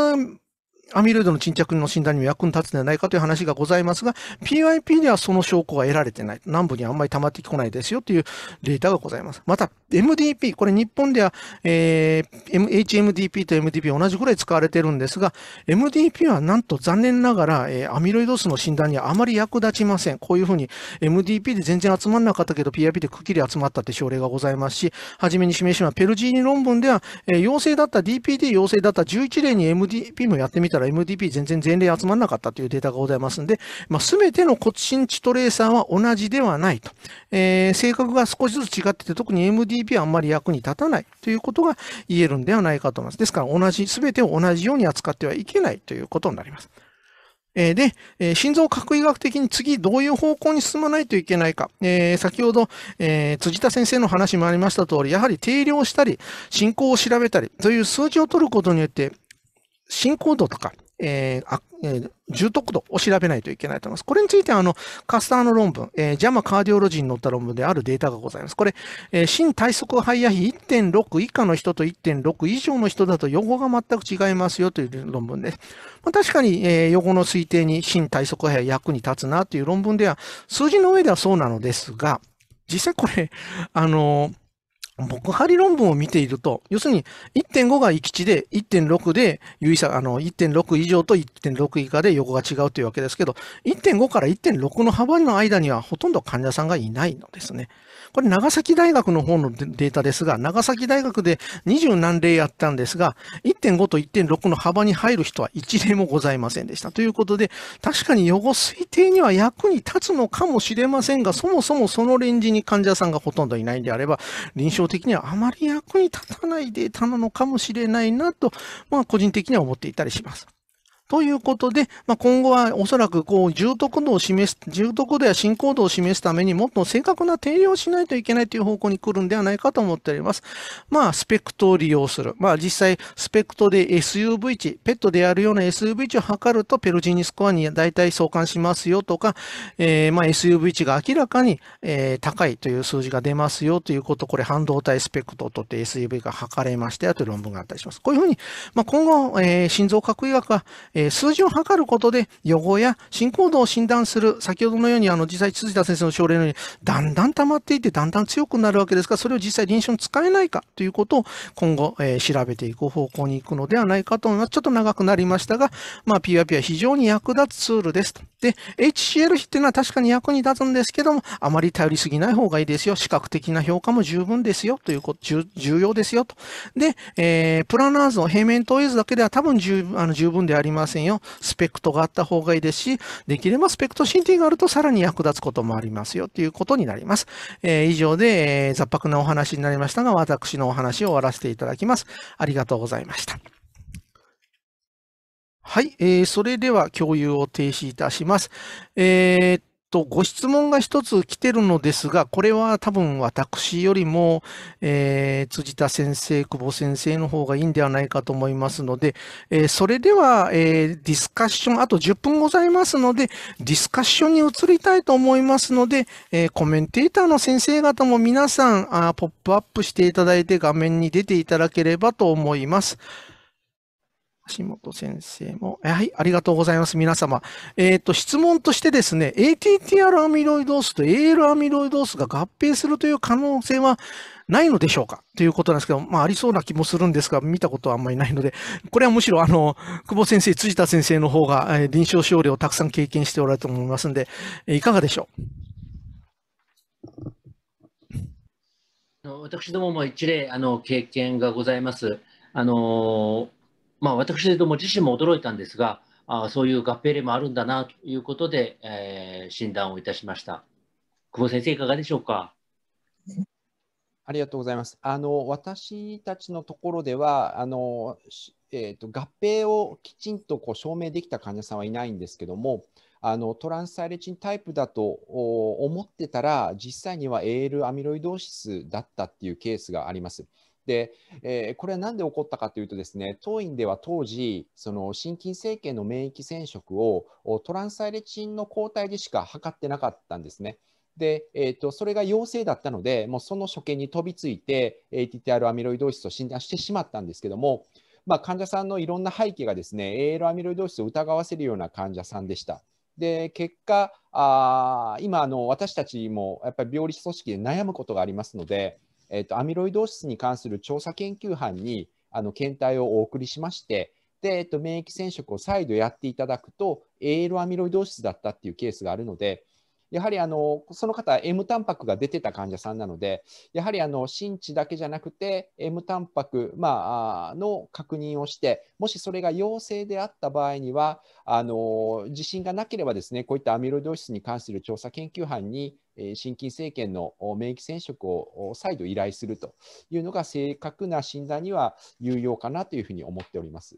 アミロイドの沈着の診断にも役に立つんではないかという話がございますが、PYP ではその証拠が得られてない。南部にあんまり溜まってこないですよというデータがございます。また、MDP、これ日本では、えー、HMDP と MDP 同じくらい使われてるんですが、MDP はなんと残念ながら、えー、アミロイド数の診断にはあまり役立ちません。こういうふうに MDP で全然集まんなかったけど、PYP でくっきり集まったって症例がございますし、はじめに示しまペルジーニ論文では、えー、陽性だった DPD 陽性だった11例に MDP もやってみたらら MDP 全然前例集まらなかったというデータがございますので、まあ、全ての骨心地トレーサーは同じではないと。えー、性格が少しずつ違ってて、特に MDP はあんまり役に立たないということが言えるんではないかと思います。ですから、同じ、全てを同じように扱ってはいけないということになります。えで、え心臓核医学的に次どういう方向に進まないといけないか。え先ほど、え辻田先生の話もありました通り、やはり定量したり、進行を調べたり、という数字を取ることによって、進行度とか、えーえー、重篤度を調べないといけないと思います。これについては、あの、カスターの論文、えー、j a カーディオロジーに載った論文であるデータがございます。これ、えー、心体側肺や比1.6以下の人と1.6以上の人だと予後が全く違いますよという論文です。まあ、確かに、えー、予後の推定に心体側肺は役に立つなという論文では、数字の上ではそうなのですが、実際これ、あのー僕張論文を見ていると、要するに1.5が行き地で、1.6で有意差、あの、1.6以上と1.6以下で横が違うというわけですけど、1.5から1.6の幅の間にはほとんど患者さんがいないのですね。これ長崎大学の方のデータですが、長崎大学で二十何例やったんですが、1.5と1.6の幅に入る人は1例もございませんでした。ということで、確かに予後推定には役に立つのかもしれませんが、そもそもそのレンジに患者さんがほとんどいないんであれば、臨床的にはあまり役に立たないデータなのかもしれないなと、まあ個人的には思っていたりします。ということで、まあ、今後はおそらくこう重篤度を示す、重篤度や進行度を示すためにもっと正確な定量をしないといけないという方向に来るんではないかと思っております。まあ、スペクトを利用する。まあ、実際、スペクトで SUV 値、ペットでやるような SUV 値を測ると、ペルジーニスコアに大体相関しますよとか、えー、まあ、SUV 値が明らかに、えー、高いという数字が出ますよということ、これ、半導体スペクトとって SUV が測れましたよという論文があったりします。こういうふうに、まあ、今後、えー、心臓核医学は、えーえ数字を測ることで予後や進行度を診断する、先ほどのようにあの実際、辻田先生の症例のように、だんだん溜まっていって、だんだん強くなるわけですが、それを実際臨床に使えないかということを今後、え調べていく方向に行くのではないかと思います。ちょっと長くなりましたが、まあ、PYP は非常に役立つツールですと。で、HCL 比っていうのは確かに役に立つんですけども、あまり頼りすぎない方がいいですよ。視覚的な評価も十分ですよということ、重要ですよと。で、えー、プラナーズの平面投影図だけでは多分十あの十分であります。せんよ。スペクトがあった方がいいですし、できればスペクトティがあるとさらに役立つこともありますよということになります。えー、以上で、えー、雑白なお話になりましたが、私のお話を終わらせていただきます。ありがとうございました。はい、えー、それでは共有を停止いたします。えーと、ご質問が一つ来てるのですが、これは多分私よりも、えー、辻田先生、久保先生の方がいいんではないかと思いますので、えー、それでは、えー、ディスカッション、あと10分ございますので、ディスカッションに移りたいと思いますので、えコメンテーターの先生方も皆さんあ、ポップアップしていただいて画面に出ていただければと思います。橋本先生も、はい、ありがとうございます、皆様。えっ、ー、と、質問としてですね、ATTR アミロイドースと AL アミロイドースが合併するという可能性はないのでしょうかということなんですけど、まあ、ありそうな気もするんですが、見たことはあんまりないので、これはむしろ、あの、久保先生、辻田先生の方が、えー、臨床症例をたくさん経験しておられると思いますんで、えいかがでしょう
私どもも一例あの経験がございます。あのまあ、私ども自身も驚いたんですが、あそういう合併例もあるんだなということで、えー、診断をいたしました。久保先生、いかがでしょうか。
ありがとうございます。あの私たちのところではあの、えーと、合併をきちんとこう証明できた患者さんはいないんですけども、あのトランスサイレチンタイプだと思ってたら、実際には AL アミロイドーシスだったっていうケースがあります。で、えー、これは何で起こったかというとですね当院では当時その心筋政権の免疫染色をトランサイレチンの抗体でしか測ってなかったんですね。で、えーと、それが陽性だったのでもうその所見に飛びついて ATTR アミロイドーシスと診断してしまったんですけども、まあ、患者さんのいろんな背景がですね AL アミロイドーシスを疑わせるような患者さんでした。で結果あ今あの私たちもやっぱり病理組織で悩むことがありますのでえーと、アミロイド質に関する調査研究班にあの検体をお送りしまして、でえーと、免疫染色を再度やっていただくと、AL アミロイド質だったっていうケースがあるので、やはりあのその方、M タンパクが出てた患者さんなので、やはりあの新地だけじゃなくて、M タンパク、まあ、の確認をして、もしそれが陽性であった場合には、あの自信がなければですね、こういったアミロイド質に関する調査研究班に新金政権の免疫染色を再度依頼するというのが正確な診断には有用かなというふうに思っており
ます。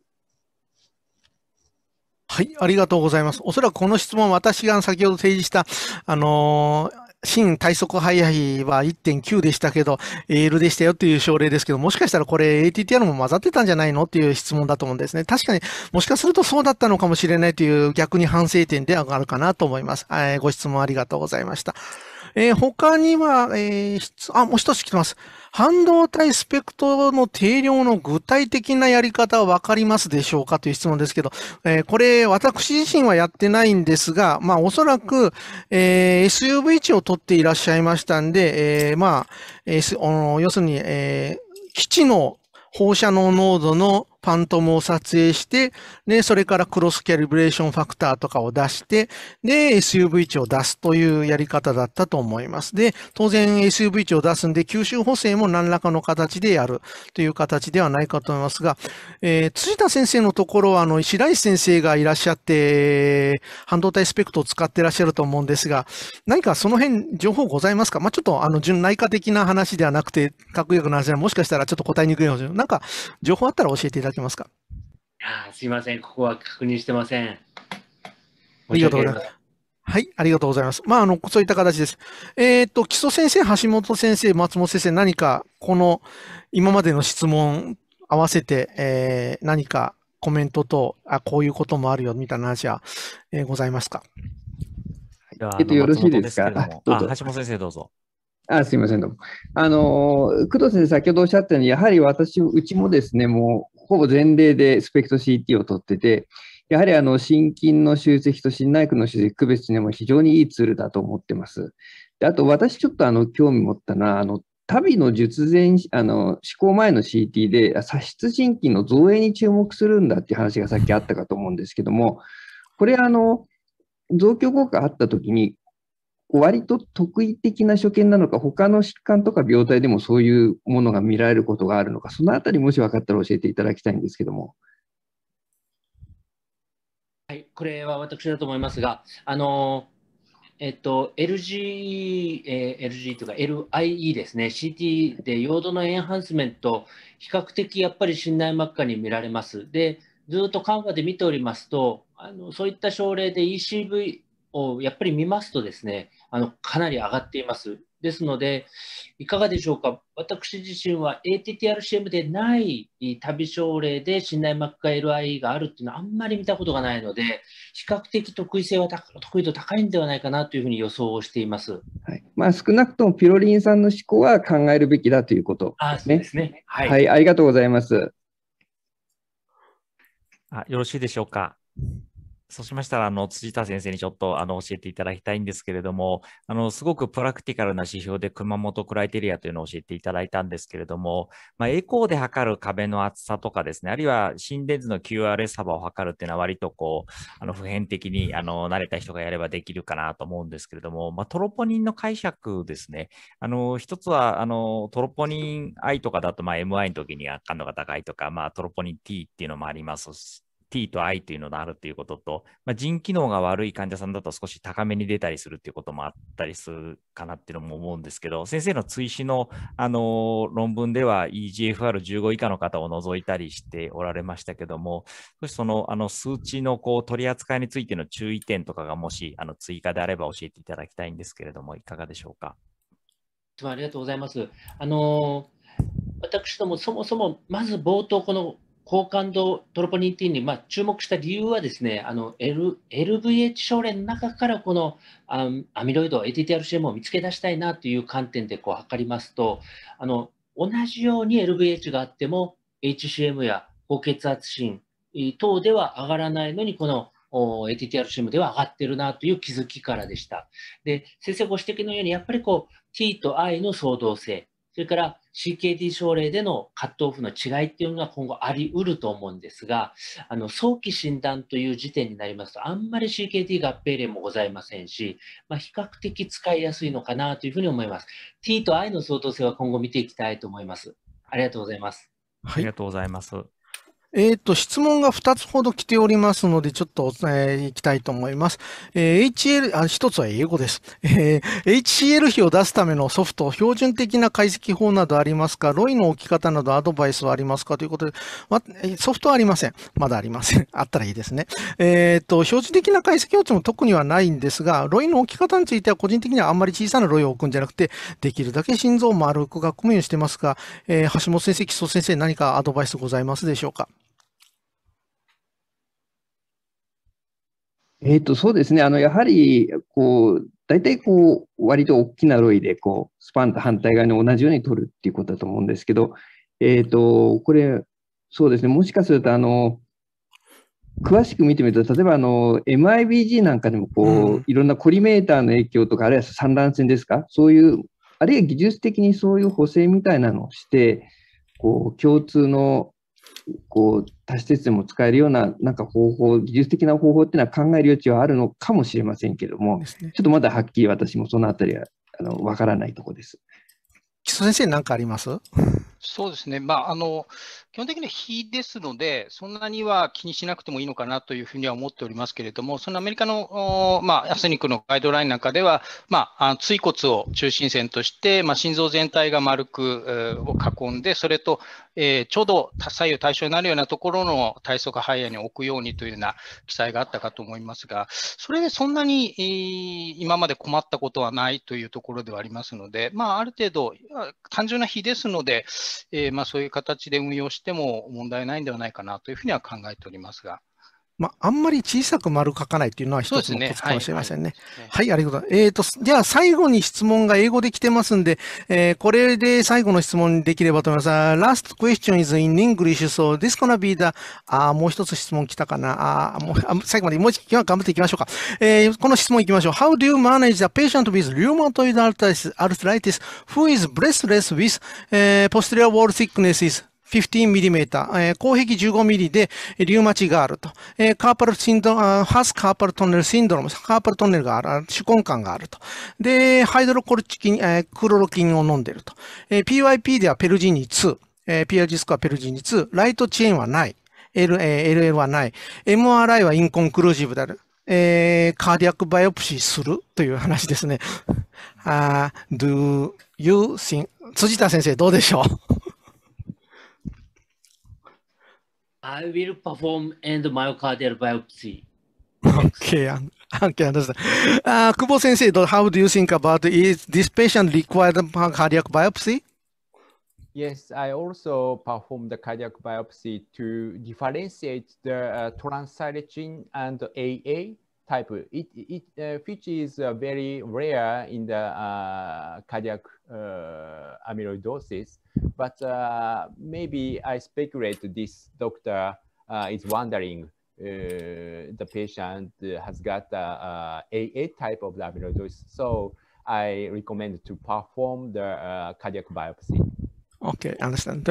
はい、ありがとうございます。おそらくこの質問、私が先ほど提示した、あのー新体速速イは1.9でしたけど、AL でしたよっていう症例ですけど、もしかしたらこれ ATTR も混ざってたんじゃないのっていう質問だと思うんですね。確かにもしかするとそうだったのかもしれないという逆に反省点で上がるかなと思います。ご質問ありがとうございました。えー、他には、えー、あ、もう一つ来てます。半導体スペクトの定量の具体的なやり方はわかりますでしょうかという質問ですけど、えー、これ私自身はやってないんですが、まあおそらく、えー、SUV 値を取っていらっしゃいましたんで、えー、まあ、え要するに、えー、基地の放射能濃度のパントムを撮影して、ね、それからクロスキャリブレーションファクターとかを出して、で、SUV 値を出すというやり方だったと思います。で、当然 SUV 値を出すんで、吸収補正も何らかの形でやるという形ではないかと思いますが、えー、辻田先生のところは、あの、白石先生がいらっしゃって、半導体スペクトを使ってらっしゃると思うんですが、何かその辺情報ございますかまあ、ちょっとあの、純内科的な話ではなくて、核薬の話はもしかしたらちょっと答えにくいかもしれない。なんか、情報あったら教えていただきますか
あすいません、ここは確認してません。
ありがとうございます。はい、ありがとうございます。まあ、あの、そういった形です。えー、っと、木曽先生、橋本先生、松本先生、何か、この、今までの質問合わせて、えー、何かコメントと、あ、こういうこともあるよ、みたいな話は、えー、ございますか。
えっと、よろしいですか。橋本先生、どうぞ。
あすみません、どうも。あの、工藤先生、先ほどおっしゃったように、やはり私、うちもですね、もうほぼ前例でスペクト CT を取ってて、やはりあの、心筋の集積と心内区の集積区別にも非常にいいツールだと思ってます。であと、私ちょっとあの、興味持ったのは、あの、旅の術前、あの、思考前の CT で、左室心筋の造影に注目するんだっていう話がさっきあったかと思うんですけども、これあの、増強効果あったときに、割と特異的な所見なのか、他の疾患とか病態でもそういうものが見られることがあるのか、そのあたり、もし分かったら教えていただきたいんですけども。
はい、これは私だと思いますが、あのえっと、LG、えー、LG とか LIE ですね、CT で用土のエンハンスメント、比較的やっぱり信内膜下に見られます。でずっと緩和で見ておりますと、あのそういった症例で ECV をやっぱり見ますとですね、あのかなり上がっています。ですので、いかがでしょうか、私自身は ATTRCM でない旅症例で信頼膜下 LIE があるっていうのはあんまり見たことがないので、比較的得意性は得意度高いんではないかなというふうに予想をしています、は
いまあ、少なくともピロリンさんの思考は考えるべきだということですね。あですね、はい、はい、ありがとうございます
あ。よろしいでしょうか。そうしましたら、あの、辻田先生にちょっと、あの、教えていただきたいんですけれども、あの、すごくプラクティカルな指標で熊本クライテリアというのを教えていただいたんですけれども、まあ、エコーで測る壁の厚さとかですね、あるいは心電図の QRS 幅を測るっていうのは割とこう、あの、普遍的に、あの、慣れた人がやればできるかなと思うんですけれども、まあ、トロポニンの解釈ですね、あの、一つは、あの、トロポニン I とかだと、まあ、MI の時には感度が高いとか、まあ、トロポニン T っていうのもあります T と I というのがあるということと、まあ、腎機能が悪い患者さんだと少し高めに出たりするということもあったりするかなっていうのも思うんですけど、先生の追試の、あの論文では EGFR15 以下の方を除いたりしておられましたけども、少しそのあの数値のこう取り扱いについての注意点とかがもしあの追加であれば教えていただきたいんですけれども、いかがでしょうか。ありがとうございます。あの私どもそもそもまず冒頭この好感度トロポニン T に、まあ、注目した理由はですね、あの、L、v h 症例の中からこのあアミロイド、ATTRCM を見つけ出したいなという観点でこう測りますと、あの、同じように LVH があっても、HCM や高血圧心等では上がらないのに、この ATTRCM では上がってるなという気づきからでした。で、先生ご指摘のように、やっぱりこう、T と I の相当性、それから CKD 症例でのカットオフの違いっていうのが今後あり得ると思うんですが、あの早期診断という時点になりますと、あんまり CKD 合併例もございませんし、まあ、比較的使いやすいのかなというふうに思います。T と I の相当性は今後見ていきたいと思います。ありがとうございます。ありがとうございます。
えっ、ー、と、質問が2つほど来ておりますので、ちょっとお伝えいきたいと思います。えー、HL、あ、1つは英語です。えー、HCL 比を出すためのソフト、標準的な解析法などありますかロイの置き方などアドバイスはありますかということで、ま、ソフトはありません。まだありません。あったらいいですね。えっ、ー、と、標準的な解析値も特にはないんですが、ロイの置き方については個人的にはあんまり小さなロイを置くんじゃなくて、できるだけ心臓を丸く囲むようにしてますが、えー、橋本先生、木曽先生、何かアドバイスございますでしょうか
えっ、と、そうですね。あの、やはり、こう、大体こう、割と大きなロイで、こう、スパンと反対側に同じように取るっていうことだと思うんですけど、えっ、ー、と、これ、そうですね。もしかすると、あの、詳しく見てみると、例えばあの MIBG なんかでもこう、うん、いろんなコリメーターの影響とか、あるいは産卵線ですか、そういう、あるいは技術的にそういう補正みたいなのをして、こう共通のこう多施設でも使えるようななんか方法、技術的な方法っていうのは考える余地はあるのかもしれませんけども、ね、ちょっとまだはっきり私もそのあたりはあの分からないところです。木曽先生、何
かあります
そうですね、まあ、あの基本的には日ですので、そんなには気にしなくてもいいのかなというふうには思っておりますけれども、そのアメリカの、まあ、アスニックのガイドラインなんかでは、まあ、椎骨を中心線として、まあ、心臓全体が丸く、を囲んで、それと、えー、ちょうど左右対称になるようなところの体側肺炎に置くようにというような記載があったかと思いますが、それでそんなに、えー、今まで困ったことはないというところではありますので、まあ、ある程度、単純な比ですので、えー、まあ、そういう形で運用しても問題ないんではないかなというふうには考えておりますが。
まあ、あんまり小さく丸書かないっていうのは一つのコツかもしれませんね。ねはい、はいはい、ありがとうございます。えっ、ー、と、じゃあ最後に質問が英語で来てますんで、えー、これで最後の質問できればと思います。Last question is in English, so this gonna be the, あもう一つ質問来たかな。あもうあ最後までもう一回頑張っていきましょうか。えー、この質問いきましょう。How do you manage the patient with rheumatoid arthritis who is breathless with、posterior wall thicknesses? 15mm、え壁 15mm でリウマチがあると、えカーパルシンドハスカーパルトンネルシンドローム、カーパルトンネルがある、手根管があると。で、ハイドロコルチキン、えクロロキンを飲んでると。え PYP ではペルジーニ2、ー、PRG スコアペルジニ2、ライトチェーンはない。L、え LL はない。MRI はインコンクルージブである。えー、カーディアックバイオプシーするという話ですね。あ do you think 辻田先生どうでしょう
I will perform end myocardial biopsy.
Okay, I okay, understand. Uh, Kubo sensei, how do you think about is this patient required cardiac biopsy?
Yes, I also performed the cardiac biopsy to differentiate the uh, transcytogen and AA type, it, it, uh, which is uh, very rare in the uh, cardiac uh, amyloidosis. But uh, maybe I speculate this doctor uh, is wondering the patient has got uh, AA type of amyloidosis. So I recommend to perform the cardiac biopsy.
Okay, understand.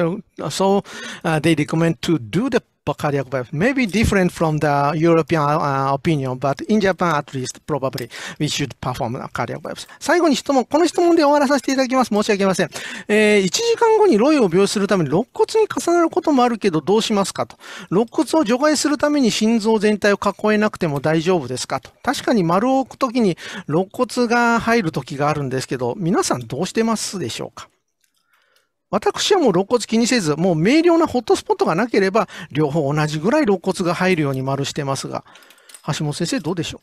So uh, they recommend to do the cardiac valve. Maybe different from the European uh, opinion, but in Japan at least probably we should perform cardiac valves. 最後に質問、この質問で終わらさせていただきます。申し訳ありません。えー、1時間後にロイを病死するために肋骨に重なることもあるけどどうしますかと。肋骨を除外するために心臓全体を囲えなくても大丈夫ですかと。確かに丸を置くときに肋骨が入るときがあるんですけど、皆さんどうしてますでしょうか私はもう肋骨気にせず、もう明瞭なホットスポットがなければ、両方同じぐらい肋骨が入るように丸してますが、橋本先生、どうでしょ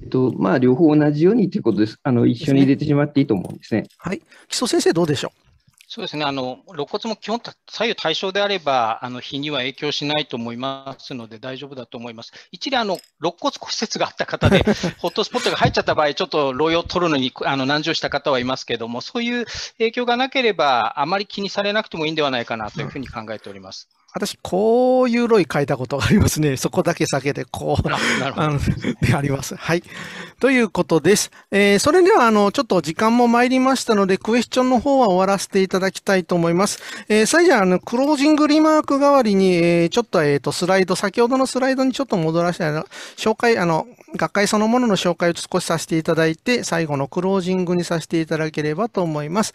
う。えっとまあ、両方同じようにということです。あの一緒に入れてしまっていいと思うんですね。すねはい。木曽先生、どうでしょう。
そ
うですね、あの肋骨も基本、左右対称であれば、あの日には影響しないと思いますので、大丈夫だと思います。一例あの、肋骨骨折があった方で、ホットスポットが入っちゃった場合、ちょっと療養を取るのにあの難情した方はいますけれども、そういう影響がなければ、あまり気にされなくてもいいんではないかなというふうに考えております。
私、こういうロイ書いたことがありますね。そこだけ避けて、こう、あの、であります。はい。ということです。えー、それでは、あの、ちょっと時間も参りましたので、クエスチョンの方は終わらせていただきたいと思います。えー、最初は、あの、クロージングリマーク代わりに、えー、ちょっと、えっ、ー、と、スライド、先ほどのスライドにちょっと戻らせて、あの、紹介、あの、学会そのものの紹介を少しさせていただいて、最後のクロージングにさせていただければと思います。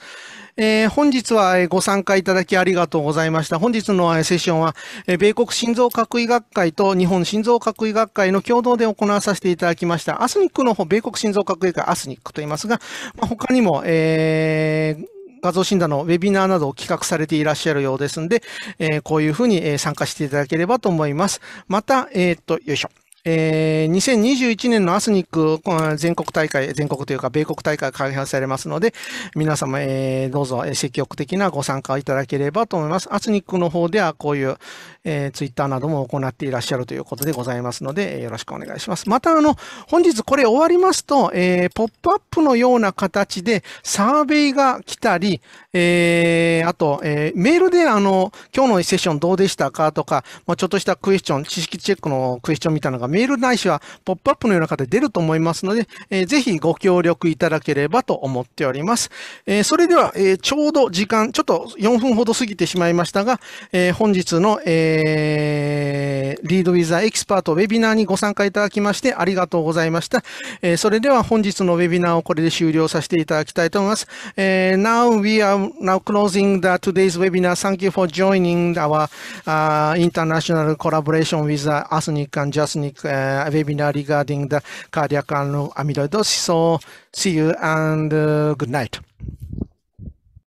えー、本日はご参加いただきありがとうございました。本日のセッションは、米国心臓核医学会と日本心臓核医学会の共同で行わさせていただきました。アスニックの方、米国心臓核医学会アスニックと言いますが、まあ、他にも、えー、画像診断のウェビナーなどを企画されていらっしゃるようですんで、えー、こういうふうに参加していただければと思います。また、えー、っと、よいしょ。えー、2021年のアスニック全国大会、全国というか米国大会開発されますので、皆様、えー、どうぞ積極的なご参加をいただければと思います。アスニックの方ではこういう、えー、ツイッターなども行っていらっしゃるということでございますので、よろしくお願いします。また、あの、本日これ終わりますと、えー、ポップアップのような形でサーベイが来たり、えー、あと、えー、メールであの、今日のセッションどうでしたかとか、まあ、ちょっとしたクエスチョン、知識チェックのクエスチョンみたいなのがメールないしはポップアップのような形で出ると思いますので、えー、ぜひご協力いただければと思っております。えー、それでは、えー、ちょうど時間、ちょっと4分ほど過ぎてしまいましたが、えー、本日の、えー、リードウィザーエキスパートウェビナーにご参加いただきましてありがとうございました。えー、それでは本日のウェビナーをこれで終了させていただきたいと思います。えー、now we are now closing the today's webinar. Thank you for joining our、uh, international collaboration with u ASNIC and JASNIC uh, webinar regarding the cardiac amyloidosis. So see you and uh, good night.